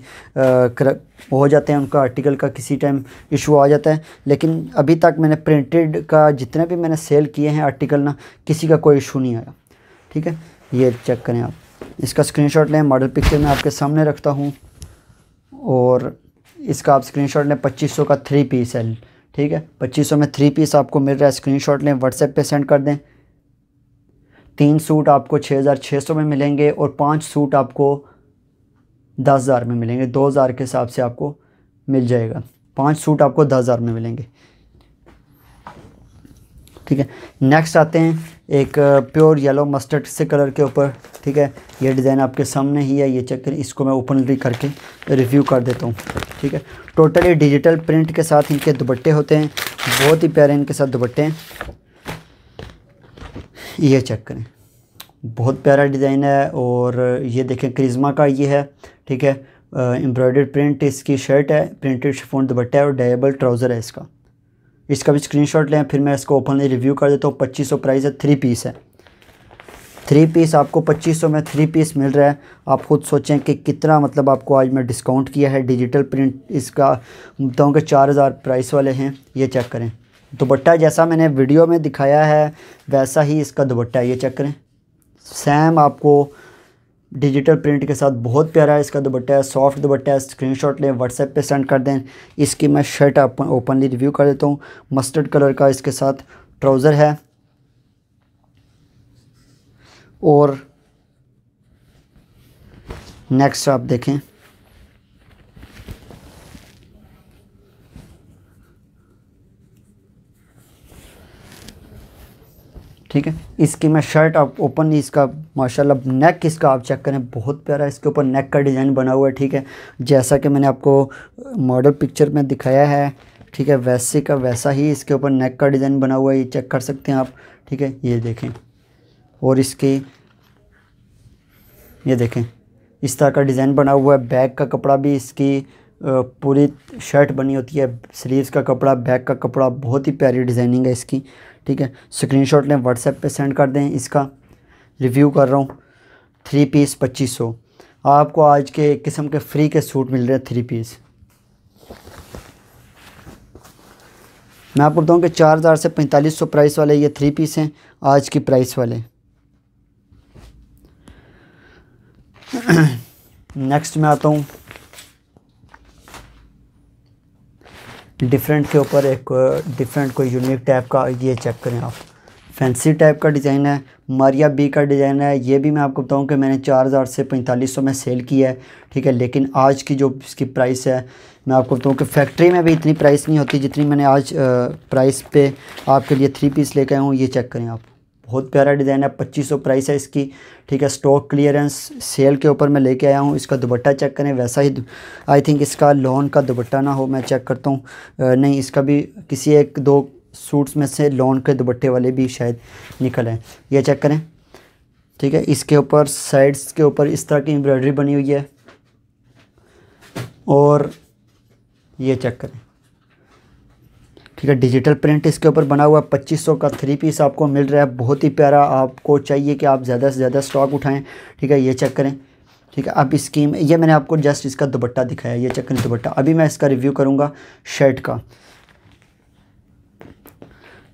हो जाते हैं उनका आर्टिकल का किसी टाइम इशू आ जाता है लेकिन अभी तक मैंने प्रिंटेड का जितने भी मैंने सेल किए हैं आर्टिकल ना किसी का कोई इशू नहीं आया ठीक है ये चेक करें आप इसका स्क्रीनशॉट लें मॉडल पिक्चर में आपके सामने रखता हूँ और इसका आप स्क्रीनशॉट लें 2500 का थ्री पीस है ठीक है 2500 में थ्री पीस आपको मिल रहा है स्क्रीनशॉट लें व्हाट्सएप पे सेंड कर दें तीन सूट आपको छः हज़ार छः सौ में मिलेंगे और पांच सूट आपको दस हज़ार में मिलेंगे दो हज़ार के हिसाब से आपको मिल जाएगा पांच सूट आपको दस हज़ार में मिलेंगे ठीक है नेक्स्ट आते हैं एक प्योर येलो मस्टर्ड से कलर के ऊपर ठीक है ये डिज़ाइन आपके सामने ही है ये चेक करें इसको मैं ओपनली करके रिव्यू कर देता हूँ ठीक है टोटली डिजिटल प्रिंट के साथ इनके दुपट्टे होते हैं बहुत ही प्यारे इनके साथ दुपट्टे हैं ये चेक करें बहुत प्यारा डिज़ाइन है और ये देखें क्रिज्मा का ये है ठीक है एम्ब्रॉयडर्ड प्रिंट इसकी शर्ट है प्रिंटेड शिफोन दुपट्टा है और डायबल ट्राउज़र है इसका इसका भी स्क्रीनशॉट लें फिर मैं इसको ओपनली रिव्यू कर देता हूँ पच्चीस सौ प्राइस है थ्री पीस है थ्री पीस आपको पच्चीस सौ में थ्री पीस मिल रहा है आप खुद सोचें कि कितना मतलब आपको आज मैं डिस्काउंट किया है डिजिटल प्रिंट इसका बताऊँ कि चार हज़ार प्राइस वाले हैं ये चेक करें दुपट्टा जैसा मैंने वीडियो में दिखाया है वैसा ही इसका दुपट्टा ये चेक करें सेम आपको डिजिटल प्रिंट के साथ बहुत प्यारा है इसका दुपट्टा है सॉफ्ट दुपट्टा है शॉट लें व्हाट्सएप पर सेंड कर दें इसकी मैं शर्ट आप ओपनली रिव्यू कर देता हूँ मस्टर्ड कलर का इसके साथ ट्राउज़र है और नेक्स्ट आप देखें ठीक है इसकी मैं शर्ट आप ओपन इसका माशाल्लाह नेक इसका आप चेक करें बहुत प्यारा इसके ऊपर नेक का डिज़ाइन बना हुआ है ठीक है जैसा कि मैंने आपको मॉडल पिक्चर में दिखाया है ठीक है वैसे का वैसा ही इसके ऊपर नेक का डिज़ाइन बना हुआ है ये चेक कर सकते हैं आप ठीक है ये देखें और इसकी ये देखें इस तरह का डिज़ाइन बना हुआ है बैग का कपड़ा भी इसकी पूरी शर्ट बनी होती है स्लीव्स का कपड़ा बैक का कपड़ा बहुत ही प्यारी डिज़ाइनिंग है इसकी ठीक है स्क्रीन शॉट लें व्हाट्सएप पर सेंड कर दें इसका रिव्यू कर रहा हूँ थ्री पीस पच्चीस सौ आपको आज के एक किस्म के फ्री के सूट मिल रहे हैं थ्री पीस मैं आपको बताऊँ कि चार हज़ार से पैंतालीस सौ प्राइस वाले ये थ्री पीस हैं आज की प्राइस वाले नेक्स्ट में आता हूँ डिफरेंट के ऊपर एक डिफरेंट कोई यूनिक टाइप का ये चेक करें आप फैंसी टाइप का डिज़ाइन है मारिया बी का डिज़ाइन है ये भी मैं आपको बताऊं कि मैंने 4000 से 4500 में सेल किया है ठीक है लेकिन आज की जो इसकी प्राइस है मैं आपको बताऊं कि फैक्ट्री में भी इतनी प्राइस नहीं होती जितनी मैंने आज प्राइस पे आपके लिए थ्री पीस लेके आया हूँ ये चेक करें आप बहुत प्यारा डिज़ाइन है पच्चीस सौ प्राइस है इसकी ठीक है स्टॉक क्लियरेंस सेल के ऊपर मैं लेके आया हूँ इसका दुपट्टा चेक करें वैसा ही आई थिंक इसका लॉन का दुपट्टा ना हो मैं चेक करता हूँ नहीं इसका भी किसी एक दो सूट्स में से लॉन के दुपट्टे वाले भी शायद निकल आए ये चेक करें ठीक है इसके ऊपर साइड्स के ऊपर इस तरह की एम्ब्रॉयडरी बनी हुई है और ये चेक करें ठीक है डिजिटल प्रिंट इसके ऊपर बना हुआ है पच्चीस का थ्री पीस आपको मिल रहा है बहुत ही प्यारा आपको चाहिए कि आप ज़्यादा से ज़्यादा स्टॉक उठाएं ठीक है ये चेक करें ठीक है अब स्कीम ये मैंने आपको जस्ट इसका दुपट्टा दिखाया ये चेक करें दुपट्टा अभी मैं इसका रिव्यू करूँगा शर्ट का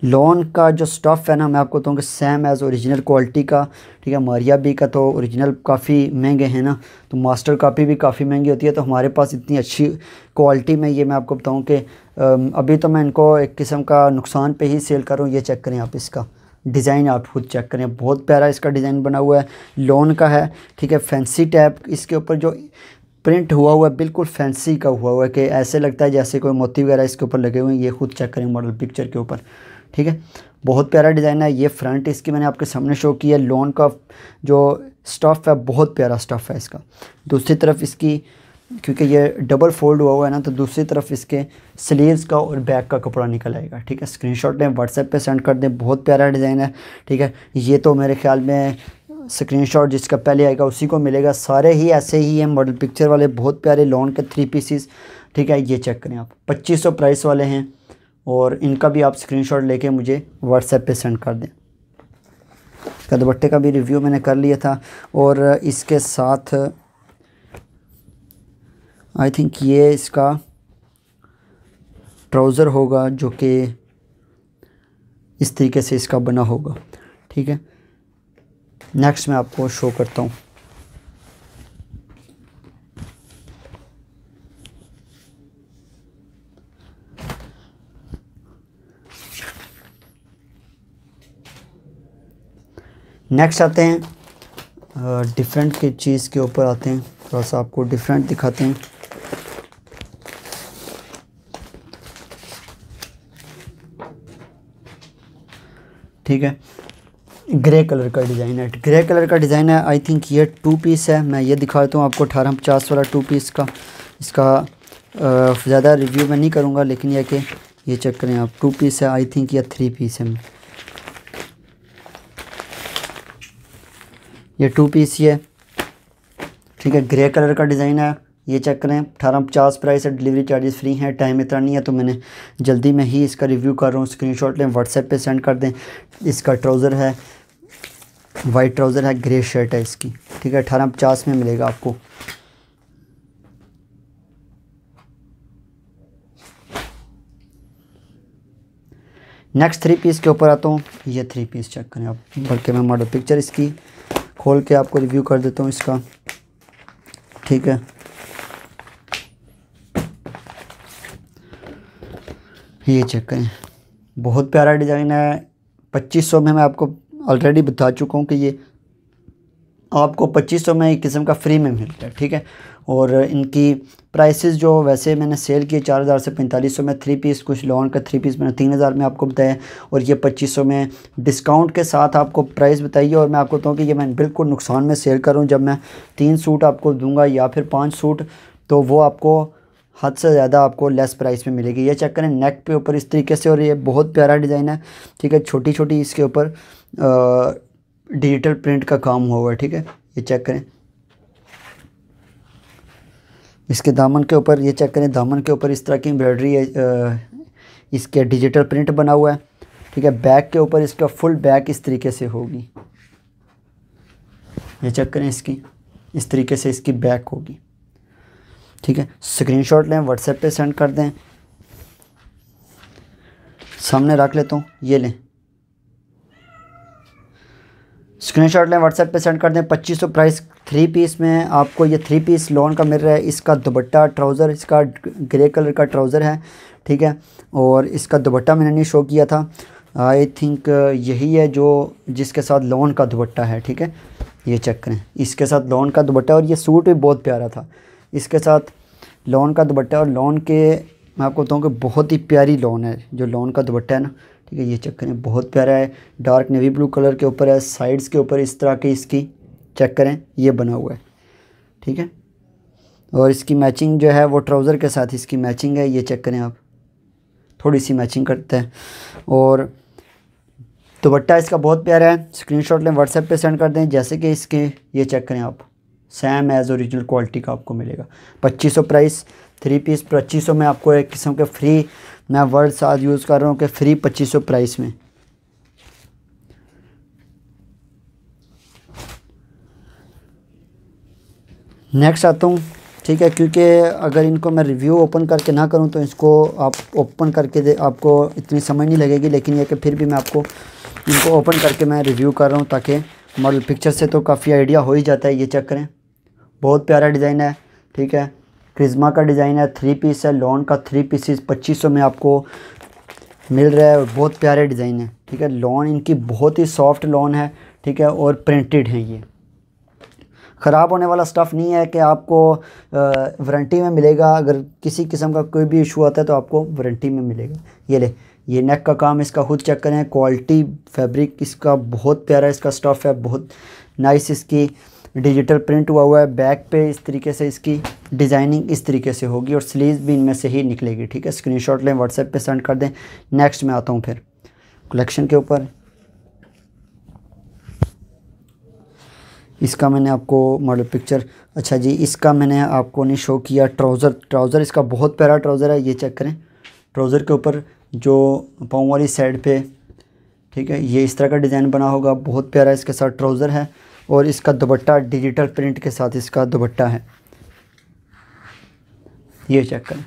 लोन का जो स्टफ़ है ना मैं आपको बताऊँ कि सेम एज़ ओरिजिनल क्वालिटी का ठीक है मारिया बी का तो ओरिजिनल काफ़ी महंगे हैं ना तो मास्टर कापी भी काफ़ी महंगी होती है तो हमारे पास इतनी अच्छी क्वालिटी में ये मैं आपको बताऊँ कि अभी तो मैं इनको एक किस्म का नुकसान पे ही सेल करूँ ये चेक करें आप इसका डिज़ाइन आप खुद चेक करें बहुत प्यारा इसका डिज़ाइन बना हुआ है लोन का है ठीक है फैंसी टैप इसके ऊपर जो प्रिंट हुआ हुआ है बिल्कुल फैंसी का हुआ हुआ है कि ऐसे लगता है जैसे कोई मोती वगैरह इसके ऊपर लगे हुए हैं ये खुद चेक करें मॉडल पिक्चर के ऊपर ठीक है बहुत प्यारा डिज़ाइन है ये फ्रंट इसकी मैंने आपके सामने शो की है लोन का जो स्टफ़ है बहुत प्यारा स्टफ़ है इसका दूसरी तरफ इसकी क्योंकि ये डबल फोल्ड हुआ हुआ है ना तो दूसरी तरफ इसके स्लीव्स का और बैक का कपड़ा निकल आएगा ठीक है स्क्रीनशॉट लें व्हाट्सएप पे सेंड कर दें बहुत प्यारा डिज़ाइन है ठीक है ये तो मेरे ख्याल में स्क्रीनशॉट जिसका पहले आएगा उसी को मिलेगा सारे ही ऐसे ही हैं मॉडल पिक्चर वाले बहुत प्यारे लॉन्ड के थ्री पीसीस ठीक है ये चेक करें आप पच्चीस प्राइस वाले हैं और इनका भी आप स्क्रीनशॉट लेके मुझे व्हाट्सएप पे सेंड कर दें इसका दुपट्टे का भी रिव्यू मैंने कर लिया था और इसके साथ आई थिंक ये इसका ट्राउज़र होगा जो कि इस तरीके से इसका बना होगा ठीक है नेक्स्ट मैं आपको शो करता हूँ नेक्स्ट आते हैं डिफरेंट के चीज़ के ऊपर आते हैं थोड़ा सा आपको डिफरेंट दिखाते हैं ठीक है ग्रे कलर का डिज़ाइन है ग्रे कलर का डिज़ाइन है आई थिंक ये टू पीस है मैं ये दिखा देता हूँ आपको अठारह पचास वाला टू पीस का इसका ज़्यादा रिव्यू मैं नहीं करूँगा लेकिन यह कि ये चेक करें आप टू पीस है आई थिंक या थ्री पीस है ये टू पीस ही है ठीक है ग्रे कलर का डिज़ाइन है ये चेक करें अठारह पचास प्राइस है डिलीवरी चार्जेस फ्री हैं टाइम इतना नहीं है तो मैंने जल्दी में ही इसका रिव्यू कर रहा हूँ स्क्रीनशॉट लें व्हाट्सएप पे सेंड कर दें इसका ट्राउज़र है वाइट ट्राउज़र है ग्रे शर्ट है इसकी ठीक है अठारह पचास में मिलेगा आपको नेक्स्ट थ्री पीस के ऊपर आता हूँ ये थ्री पीस चेक करें आप बल्कि मैं मॉडल पिक्चर इसकी खोल के आपको रिव्यू कर देता हूँ इसका ठीक है ये चेक करें बहुत प्यारा डिज़ाइन है 2500 में मैं आपको ऑलरेडी बता चुका हूँ कि ये आपको 2500 में एक किस्म का फ्री में मिलता है ठीक है और इनकी प्राइसेस जो वैसे मैंने सेल किए 4000 से 4500 में थ्री पीस कुछ लॉन्ग का थ्री पीस मैंने 3000 में आपको बताया और ये 2500 में डिस्काउंट के साथ आपको प्राइस बताइए और मैं आपको बताऊँ कि ये मैं बिल्कुल नुकसान में सेल करूँ जब मैं तीन सूट आपको दूँगा या फिर पाँच सूट तो वो आपको हद से ज़्यादा आपको लेस प्राइस में मिलेगी ये चेक करें नेक पे ऊपर इस तरीके से और ये बहुत प्यारा डिज़ाइन है ठीक है छोटी छोटी इसके ऊपर डिजिटल प्रिंट का काम होगा ठीक है ये चेक करें इसके दामन के ऊपर ये चेक करें दामन के ऊपर इस तरह की एम्ब्रॉयडरी इसके डिजिटल प्रिंट बना हुआ है ठीक है बैक के ऊपर इसका फुल बैक इस तरीके से होगी ये चेक करें इसकी इस तरीके से इसकी बैक होगी ठीक है स्क्रीनशॉट लें व्हाट्सएप पे सेंड कर दें सामने रख लेता हूँ ये लें स्क्रीनशॉट लें व्हाट्सएप पे सेंड कर दें पच्चीस सौ प्राइस थ्री पीस में आपको ये थ्री पीस लोन का मिल रहा है इसका दुपट्टा ट्राउज़र इसका ग्रे कलर का ट्राउज़र है ठीक है और इसका दुपट्टा मैंने नहीं शो किया था आई थिंक यही है जो जिसके साथ लोन का दुपट्टा है ठीक है ये चेक करें इसके साथ लोन का दुबट्टा और ये सूट भी बहुत प्यारा था इसके साथ लोन का दुपट्टा और लोन के मैं आपको बताऊँ कि बहुत ही प्यारी लोन है जो लोन का दुपट्टा है ना ठीक है ये चेक करें बहुत प्यारा है डार्क नेवी ब्लू कलर के ऊपर है साइड्स के ऊपर इस तरह की इसकी चेक करें ये बना हुआ है ठीक है और इसकी मैचिंग जो है वो ट्राउज़र के साथ इसकी मैचिंग है ये चेक करें आप थोड़ी सी मैचिंग करते हैं और दुपट्टा इसका बहुत प्यारा है शॉट लें व्हाट्सएप पर सेंड कर दें जैसे कि इसके ये चेक करें आप सेम एज़ ओरिजिनल क्वालिटी का आपको मिलेगा 2500 प्राइस थ्री पीस पच्चीस सौ में आपको एक किस्म के फ्री मैं वर्ड साथ यूज़ कर रहा हूँ कि फ्री पच्चीस सौ प्राइस में नेक्स्ट आता हूँ ठीक है क्योंकि अगर इनको मैं रिव्यू ओपन करके ना करूँ तो इसको आप ओपन करके दे आपको इतनी समझ नहीं लगेगी लेकिन यह कि फिर भी मैं आपको इनको ओपन करके मैं रिव्यू कर रहा हूँ ताकि मॉडल पिक्चर से तो काफ़ी आइडिया हो ही जाता है ये चेक करें बहुत प्यारा डिज़ाइन है ठीक है क्रिज्मा का डिज़ाइन है थ्री पीस है लॉन का थ्री पीसेस पच्चीस सौ में आपको मिल रहा है और बहुत प्यारे डिज़ाइन है ठीक है लॉन इनकी बहुत ही सॉफ्ट लॉन है ठीक है और प्रिंटेड है ये ख़राब होने वाला स्टफ़ नहीं है कि आपको वारंटी में मिलेगा अगर किसी किस्म का कोई भी इशू आता है तो आपको वारंटी में मिलेगा ये ले ये नेक का काम इसका खुद चेक करें क्वालिटी फैब्रिक इसका बहुत प्यारा इसका स्टफ़ है बहुत नाइस इसकी डिजिटल प्रिंट हुआ हुआ है बैक पे इस तरीके से इसकी डिज़ाइनिंग इस तरीके से होगी और स्लीव भी इनमें से ही निकलेगी ठीक है स्क्रीनशॉट लें व्हाट्सएप पे सेंड कर दें नेक्स्ट में आता हूँ फिर कलेक्शन के ऊपर इसका मैंने आपको मॉडल पिक्चर अच्छा जी इसका मैंने आपको नहीं शो किया ट्राउज़र ट्राउज़र इसका बहुत प्यारा ट्राउज़र है ये चेक करें ट्राउज़र के ऊपर जो पाँव वाली साइड पे ठीक है ये इस तरह का डिज़ाइन बना होगा बहुत प्यारा इसके साथ ट्राउज़र है और इसका दुपट्टा डिजिटल प्रिंट के साथ इसका दुपट्टा है ये चेक करें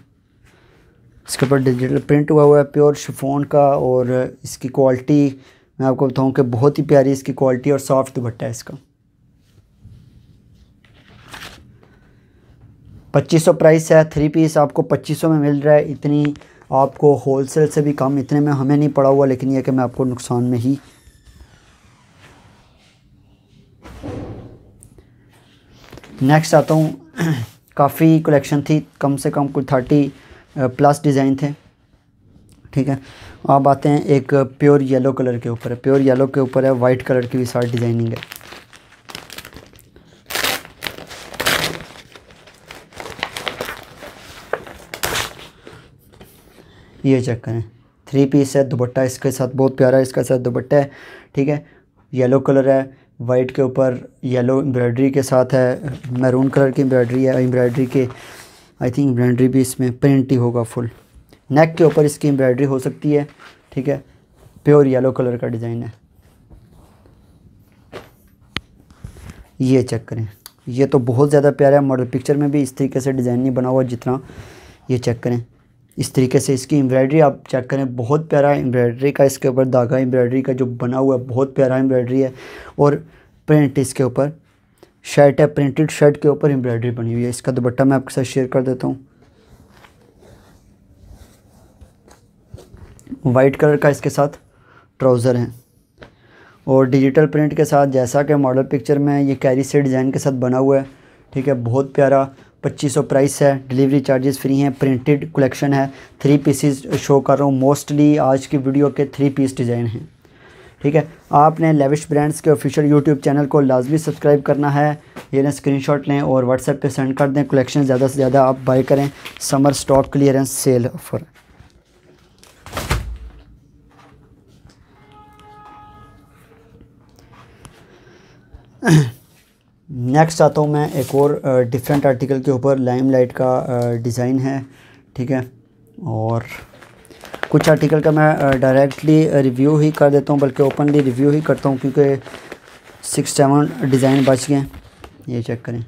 इसके ऊपर डिजिटल प्रिंट हुआ हुआ है प्योर शिफोन का और इसकी क्वालिटी मैं आपको बताऊं कि बहुत ही प्यारी इसकी क्वालिटी और सॉफ्ट दुपट्टा है इसका 2500 प्राइस है थ्री पीस आपको 2500 में मिल रहा है इतनी आपको होलसेल से भी कम इतने में हमें नहीं पड़ा हुआ लेकिन यह कि मैं आपको नुकसान में ही नेक्स्ट आता हूँ काफ़ी कलेक्शन थी कम से कम कुछ थर्टी प्लस डिज़ाइन थे ठीक है अब आते हैं एक प्योर येलो कलर के ऊपर है प्योर येलो के ऊपर है वाइट कलर की भी सारी डिज़ाइनिंग है ये चेक करें थ्री पीस है दुपट्टा इसके साथ बहुत प्यारा है इसके साथ दुपट्टा है ठीक है येलो कलर है वाइट के ऊपर येलो एम्ब्रॉयडरी के साथ है मैरून कलर की एम्ब्रॉयडरी है एम्ब्रॉयडरी के आई थिंक एम्ब्रॉयडरी भी इसमें प्रिंट ही होगा फुल नेक के ऊपर इसकी एम्ब्रॉयडरी हो सकती है ठीक है प्योर येलो कलर का डिज़ाइन है ये चेक करें ये तो बहुत ज़्यादा प्यारा है मॉडल पिक्चर में भी इस तरीके से डिज़ाइन नहीं बना हुआ जितना ये चेक करें इस तरीके से इसकी एम्ब्रॉयडरी आप चेक करें बहुत प्यारा एम्ब्रॉयडरी का इसके ऊपर धागा एम्ब्रॉयडरी का जो बना हुआ है बहुत प्यारा एम्ब्रॉयडरी है और प्रिंट इसके ऊपर शर्ट है प्रिंटेड शर्ट के ऊपर एम्ब्रॉयडरी बनी हुई है इसका दुपट्टा मैं आपके साथ शेयर कर देता हूँ वाइट कलर का इसके साथ ट्राउज़र है और डिजिटल प्रिंट के साथ जैसा कि मॉडल पिक्चर में ये कैरी से डिज़ाइन के साथ बना हुआ है ठीक है बहुत प्यारा पच्चीस सौ प्राइस है डिलीवरी चार्जेस फ्री हैं प्रिंटेड कलेक्शन है थ्री पीसेस शो कर रहा हूँ मोस्टली आज की वीडियो के थ्री पीस डिज़ाइन हैं ठीक है आपने लेविश ब्रांड्स के ऑफिशियल यूट्यूब चैनल को लाजमी सब्सक्राइब करना है ये ना शॉट लें और व्हाट्सएप पर सेंड कर दें कलेक्शन ज़्यादा से ज़्यादा आप बाई करें summer stock clearance sale offer next आता हूँ मैं एक और डिफरेंट आर्टिकल के ऊपर लाइम लाइट का डिज़ाइन है ठीक है और कुछ आर्टिकल का मैं डायरेक्टली रिव्यू ही कर देता हूँ बल्कि ओपनली रिव्यू ही करता हूँ क्योंकि सिक्स सेवन डिज़ाइन बच गए ये चेक करें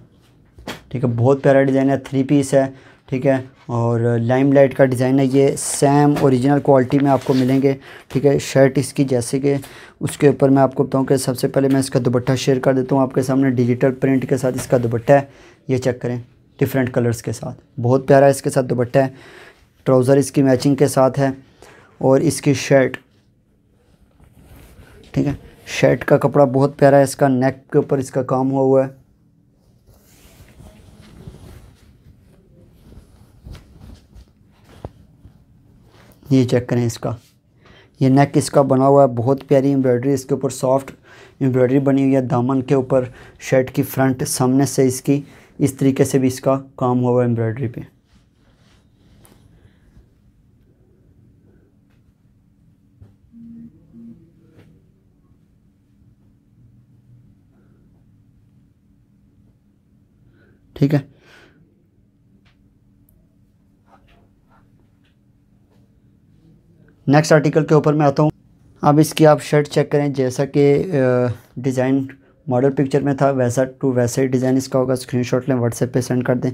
ठीक है बहुत प्यारा डिज़ाइन है थ्री पीस है ठीक है और लाइम लाइट का डिज़ाइन है ये सेम ओरिजिनल क्वालिटी में आपको मिलेंगे ठीक है शर्ट इसकी जैसे कि उसके ऊपर मैं आपको बताऊँ कि सबसे पहले मैं इसका दुपट्टा शेयर कर देता हूँ आपके सामने डिजिटल प्रिंट के साथ इसका दुपट्टा है ये चेक करें डिफरेंट कलर्स के साथ बहुत प्यारा इसके साथ दुपट्टा है ट्राउज़र इसकी मैचिंग के साथ है और इसकी शर्ट ठीक है शर्ट का कपड़ा बहुत प्यारा है इसका नेक के ऊपर इसका काम हुआ हुआ है ये चेक करें इसका ये नेक इसका बना हुआ है बहुत प्यारी एम्ब्रॉयडरी इसके ऊपर सॉफ्ट एम्ब्रॉयडरी बनी हुई है दामन के ऊपर शर्ट की फ्रंट सामने से इसकी इस तरीके से भी इसका काम हुआ हुआ है एम्ब्रॉयडरी पे ठीक है नेक्स्ट आर्टिकल के ऊपर मैं आता हूँ अब इसकी आप शर्ट चेक करें जैसा कि डिज़ाइन मॉडल पिक्चर में था वैसा टू वैसे ही डिज़ाइन इसका होगा स्क्रीनशॉट लें व्हाट्सएप पे सेंड कर दें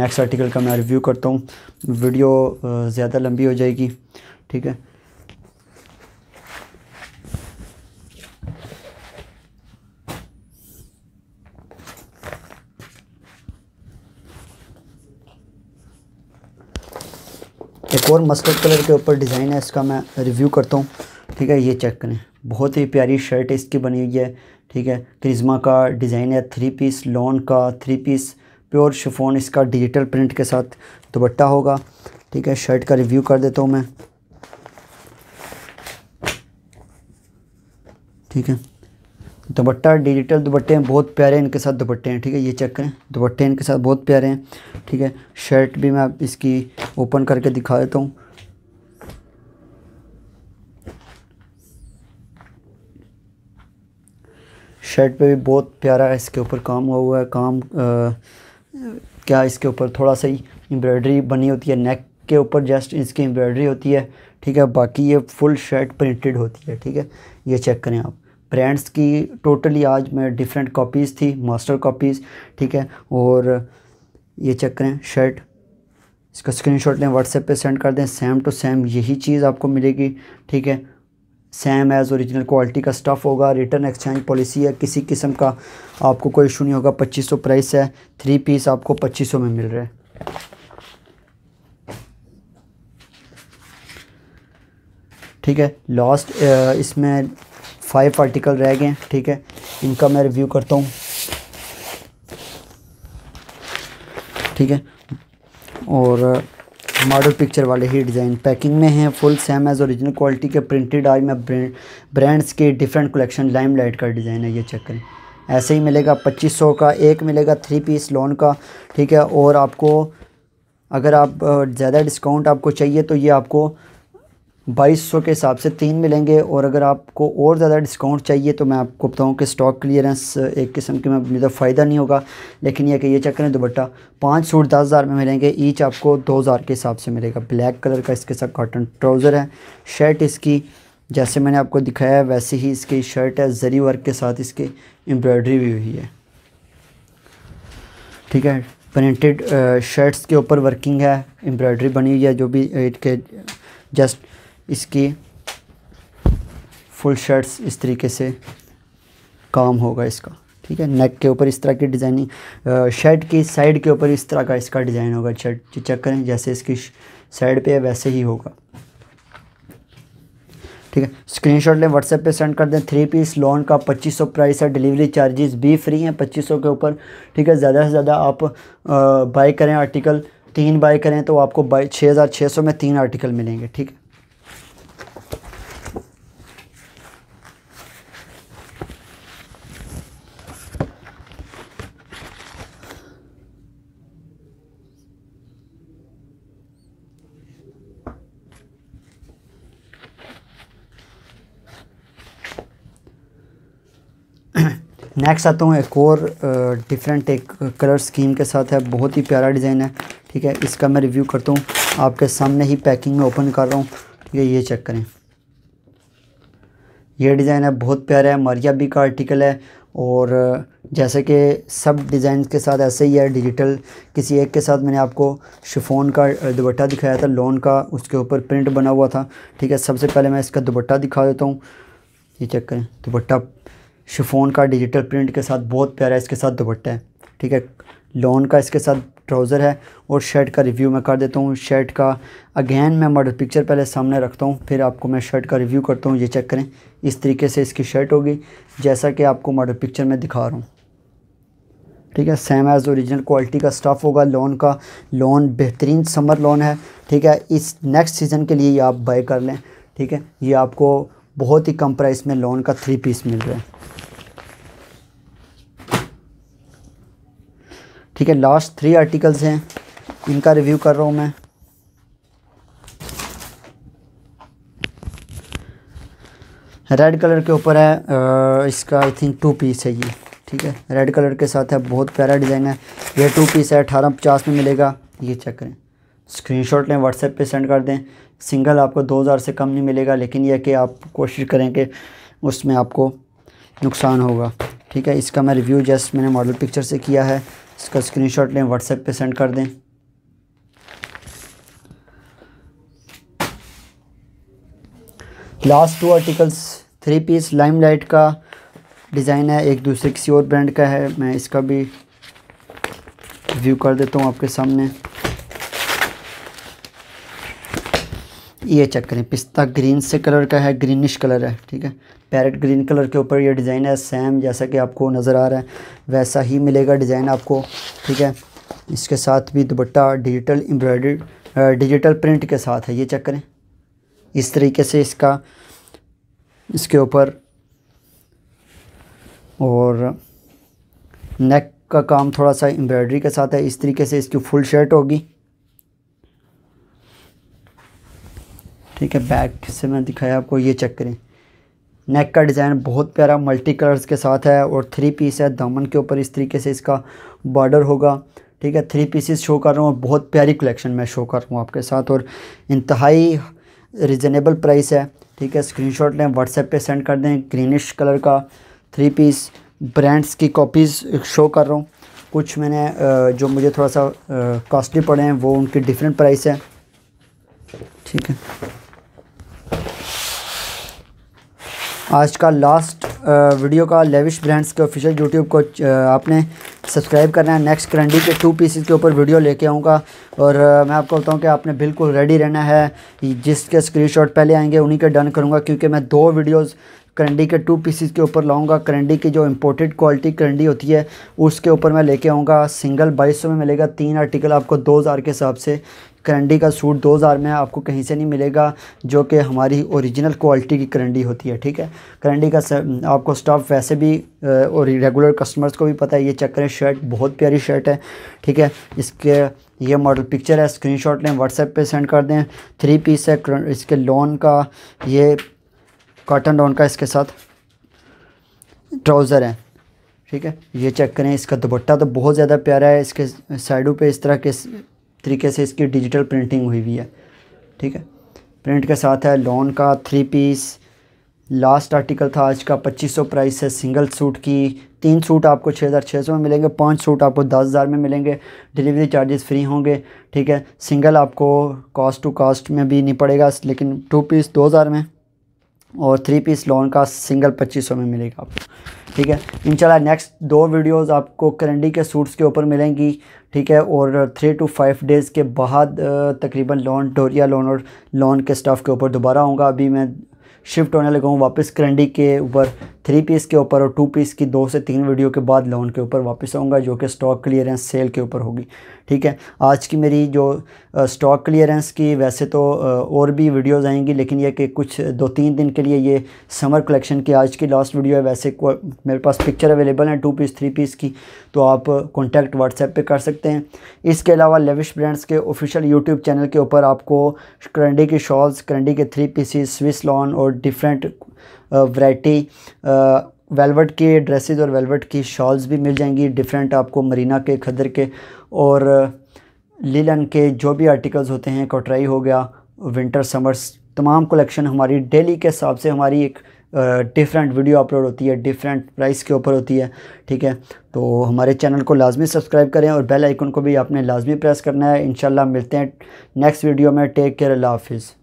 नेक्स्ट आर्टिकल का मैं रिव्यू करता हूँ वीडियो ज़्यादा लंबी हो जाएगी ठीक है और मस्कट कलर के ऊपर डिज़ाइन है इसका मैं रिव्यू करता हूँ ठीक है ये चेक करें बहुत ही प्यारी शर्ट इसकी बनी हुई है ठीक है क्रिज्मा का डिज़ाइन है थ्री पीस लॉन का थ्री पीस प्योर शिफोन इसका डिजिटल प्रिंट के साथ दुपट्टा होगा ठीक है शर्ट का रिव्यू कर देता हूँ मैं ठीक है दुपट्टा डिजिटल दुपट्टे हैं बहुत प्यारे इनके साथ दुपट्टे हैं ठीक है ये चेक करें दुपट्टे इनके साथ बहुत प्यारे हैं ठीक है शर्ट भी मैं इसकी ओपन करके दिखा देता हूँ शर्ट पे भी बहुत प्यारा है इसके ऊपर काम हुआ हुआ है काम आ, क्या इसके ऊपर थोड़ा सा ही एम्ब्रॉयडरी बनी होती है नेक के ऊपर जस्ट इसकी एम्ब्रॉयडरी होती है ठीक है बाकी ये फुल शर्ट प्रिंटेड होती है ठीक है ये चेक करें आप ब्रांड्स की टोटली आज मैं डिफरेंट कॉपीज़ थी मास्टर कॉपीज़ ठीक है और ये चेक करें शर्ट इसका स्क्रीनशॉट लें व्हाट्सएप पे सेंड कर दें सेम टू सेम यही चीज़ आपको मिलेगी ठीक है सेम एज़ ओरिजिनल क्वालिटी का स्टफ़ होगा रिटर्न एक्सचेंज पॉलिसी है किसी किस्म का आपको कोई इशू नहीं होगा 2500 प्राइस है थ्री पीस आपको 2500 में मिल रहा है ठीक है लास्ट इसमें फाइव आर्टिकल रह गए हैं ठीक है इनका मैं रिव्यू करता हूँ ठीक है और मॉडल uh, पिक्चर वाले ही डिज़ाइन पैकिंग में हैं full same as original quality के प्रिंटेड आई में ब्रांड्स के डिफरेंट कलेक्शन लाइम लाइट का डिज़ाइन है ये चेक करें ऐसे ही मिलेगा पच्चीस सौ का एक मिलेगा थ्री पीस लोन का ठीक है और आपको अगर आप uh, ज़्यादा डिस्काउंट आपको चाहिए तो ये आपको बाईस सौ के हिसाब से तीन मिलेंगे और अगर आपको और ज़्यादा डिस्काउंट चाहिए तो मैं आपको बताऊं कि स्टॉक क्लियरेंस एक किस्म के में तो फ़ायदा नहीं होगा लेकिन यह कि ये चेक करें दुपट्टा पाँच सूट दस हज़ार में मिलेंगे ईच आपको दो हज़ार के हिसाब से मिलेगा ब्लैक कलर का इसके साथ कॉटन ट्राउज़र है शर्ट इसकी जैसे मैंने आपको दिखाया है वैसे ही इसकी शर्ट है जरी वर्क के साथ इसकी एम्ब्रॉयडरी भी हुई है ठीक है प्रिंटेड शर्ट्स के ऊपर वर्किंग है एम्ब्रॉयडरी बनी हुई है जो भी इनके जस्ट इसकी फुल शर्ट्स इस तरीके से काम होगा इसका ठीक है नेक के ऊपर इस तरह की डिज़ाइनिंग शर्ट की साइड के ऊपर इस तरह का इसका डिज़ाइन होगा शर्ट जो चेक करें जैसे इसकी साइड पे है वैसे ही होगा ठीक है स्क्रीनशॉट लें व्हाट्सएप पे सेंड कर दें थ्री पीस लोन का 2500 प्राइस है डिलीवरी चार्जेस भी फ्री हैं 2500 के ऊपर ठीक है ज़्यादा से ज़्यादा आप बाई करें आर्टिकल तीन बाई करें तो आपको बाई छः में तीन आर्टिकल मिलेंगे ठीक है नेक्स्ट आता हूँ एक और डिफरेंट एक कलर स्कीम के साथ है बहुत ही प्यारा डिज़ाइन है ठीक है इसका मैं रिव्यू करता हूँ आपके सामने ही पैकिंग में ओपन कर रहा हूँ ठीक है ये चेक करें ये डिज़ाइन है बहुत प्यारा है भी का आर्टिकल है और जैसे कि सब डिज़ाइन के साथ ऐसे ही है डिजिटल किसी एक के साथ मैंने आपको शिफोन का दुपट्टा दिखाया था लोन का उसके ऊपर प्रिंट बना हुआ था ठीक है सबसे पहले मैं इसका दुपट्टा दिखा देता हूँ ये चेक करें दुपट्टा शिफोन का डिजिटल प्रिंट के साथ बहुत प्यारा इसके साथ दुपट्टा है ठीक है लोन का इसके साथ ट्राउज़र है और शर्ट का रिव्यू मैं कर देता हूँ शर्ट का अगेन मैं मॉडल पिक्चर पहले सामने रखता हूँ फिर आपको मैं शर्ट का रिव्यू करता हूँ ये चेक करें इस तरीके से इसकी शर्ट होगी जैसा कि आपको मॉडल पिक्चर में दिखा रहा हूँ ठीक है सेम एज़ ओरिजिनल क्वालिटी का स्टफ़ होगा लोन का लोन बेहतरीन समर लोन है ठीक है इस नेक्स्ट सीज़न के लिए ये आप बाई कर लें ठीक है ये आपको बहुत ही कम प्राइस में लोन का थ्री पीस मिल रहा है ठीक है लास्ट थ्री आर्टिकल्स हैं इनका रिव्यू कर रहा हूँ मैं रेड कलर के ऊपर है इसका आई थिंक टू पीस है ये ठीक है रेड कलर के साथ है बहुत प्यारा डिज़ाइन है ये टू पीस है अठारह पचास में मिलेगा ये चेक करें स्क्रीनशॉट लें व्हाट्सएप पे सेंड कर दें सिंगल आपको दो हज़ार से कम नहीं मिलेगा लेकिन यह कि आप कोशिश करें कि उसमें आपको नुकसान होगा ठीक है इसका मैं रिव्यू जस्ट मैंने मॉडल पिक्चर से किया है इसका स्क्रीनशॉट लें व्हाट्सएप पे सेंड कर दें last two articles three piece Limelight का डिज़ाइन है एक दूसरे किसी और ब्रांड का है मैं इसका भी रिव्यू कर देता हूँ आपके सामने ये चेक करें पिस्ता ग्रीन से कलर का है ग्रीनिश कलर है ठीक है पैरेट ग्रीन कलर के ऊपर ये डिज़ाइन है सेम जैसा कि आपको नज़र आ रहा है वैसा ही मिलेगा डिज़ाइन आपको ठीक है इसके साथ भी dupatta digital embroidery digital print के साथ है ये चेक करें इस तरीके से इसका इसके ऊपर और नेक का काम थोड़ा सा एम्ब्रॉयडरी के साथ है इस तरीके से इसकी फुल शर्ट होगी ठीक है बैक से मैं दिखाया आपको ये चेक करें नेक का डिज़ाइन बहुत प्यारा मल्टी कलर्स के साथ है और थ्री पीस है दामन के ऊपर इस तरीके से इसका बॉर्डर होगा ठीक है थ्री पीसेस शो कर रहा हूँ और बहुत प्यारी कलेक्शन मैं शो कर रहा हूँ आपके साथ और इंतहाई रिजनेबल प्राइस है ठीक है स्क्रीनशॉट लें व्हाट्सएप पे सेंड कर दें ग्रीनिश कलर का थ्री पीस ब्रांड्स की कॉपीज़ शो कर रहा हूँ कुछ मैंने जो मुझे थोड़ा सा कॉस्टली पड़े हैं वो उनकी डिफरेंट प्राइस है ठीक है आज का लास्ट वीडियो uh, का लेविश ब्रांड्स के ऑफिशियल यूट्यूब को uh, आपने सब्सक्राइब करना है नेक्स्ट करंडी के टू पीसेस के ऊपर वीडियो लेके आऊँगा और uh, मैं आपको बताऊँ कि आपने बिल्कुल रेडी रहना है जिसके स्क्रीनशॉट पहले आएंगे उन्हीं के डन करूँगा क्योंकि मैं दो वीडियोस करंडी के टू पीसीज के ऊपर लाऊंगा करंडी की जो इम्पोर्टेड क्वालिटी करंडी होती है उसके ऊपर मैं लेके आऊँगा सिंगल बाईस में मिलेगा तीन आर्टिकल आपको दो हज़ार के हिसाब से करंडी का सूट दो हज़ार में आपको कहीं से नहीं मिलेगा जो कि हमारी ओरिजिनल क्वालिटी की करंडी होती है ठीक है करंडी का आपको स्टाफ वैसे भी और रेगुलर कस्टमर्स को भी पता है ये चेक करें शर्ट बहुत प्यारी शर्ट है ठीक है इसके ये मॉडल पिक्चर है स्क्रीन शॉट लें व्हाट्सएप पर सेंड कर दें थ्री पीस है इसके लॉन का ये कॉटन लॉन का इसके साथ ट्राउज़र है ठीक है ये चेक करें इसका दुपट्टा तो बहुत ज़्यादा प्यारा है इसके साइडों पे इस तरह के तरीके से इसकी डिजिटल प्रिंटिंग हुई हुई है ठीक है प्रिंट के साथ है लॉन का थ्री पीस लास्ट आर्टिकल था आज का 2500 प्राइस है सिंगल सूट की तीन सूट आपको 6600 में मिलेंगे पांच सूट आपको 10000 में मिलेंगे डिलीवरी चार्जेस फ्री होंगे ठीक है सिंगल आपको कॉस्ट टू कॉस्ट में भी नहीं पड़ेगा लेकिन टू पीस 2000 में और थ्री पीस लोन का सिंगल पच्चीस सौ में मिलेगा आपको ठीक है इंशाल्लाह नेक्स्ट दो वीडियोस आपको करंडी के सूट्स के ऊपर मिलेंगी ठीक है और थ्री टू फाइव डेज़ के बाद तकरीबन लॉन डोरिया लोन और लोन के स्टाफ के ऊपर दोबारा आऊँगा अभी मैं शिफ्ट होने लगा हूँ वापस करंडी के ऊपर थ्री पीस के ऊपर और टू पीस की दो से तीन वीडियो के बाद लोन के ऊपर वापस आऊँगा जो कि स्टॉक क्लियरेंस सेल के ऊपर होगी ठीक है आज की मेरी जो स्टॉक क्लियरेंस की वैसे तो और भी वीडियोस आएंगी लेकिन ये कि कुछ दो तीन दिन के लिए ये समर कलेक्शन की आज की लास्ट वीडियो है वैसे मेरे पास पिक्चर अवेलेबल हैं टू पीस थ्री पीस की तो आप कॉन्टैक्ट व्हाट्सएप पर कर सकते हैं इसके अलावा लेविश ब्रांड्स के ऑफिशियल यूट्यूब चैनल के ऊपर आपको करंडी की शॉल्स करंडी के थ्री पीसीस स्विस लॉन और डिफरेंट वैरायटी वेलवेट के ड्रेसेस और वेलवेट की शॉल्स भी मिल जाएंगी डिफरेंट आपको मरीना के खदर के और लिलन के जो भी आर्टिकल्स होते हैं कोटराई हो गया विंटर समर्स तमाम कलेक्शन हमारी डेली के हिसाब से हमारी एक डिफरेंट वीडियो अपलोड होती है डिफरेंट प्राइस के ऊपर होती है ठीक है तो हमारे चैनल को लाजमी सब्सक्राइब करें और बेल आइकन को भी आपने लाजमी प्रेस करना है इनशाला मिलते हैं नेक्स्ट वीडियो में टेक केयर अल्लाह हाफिज़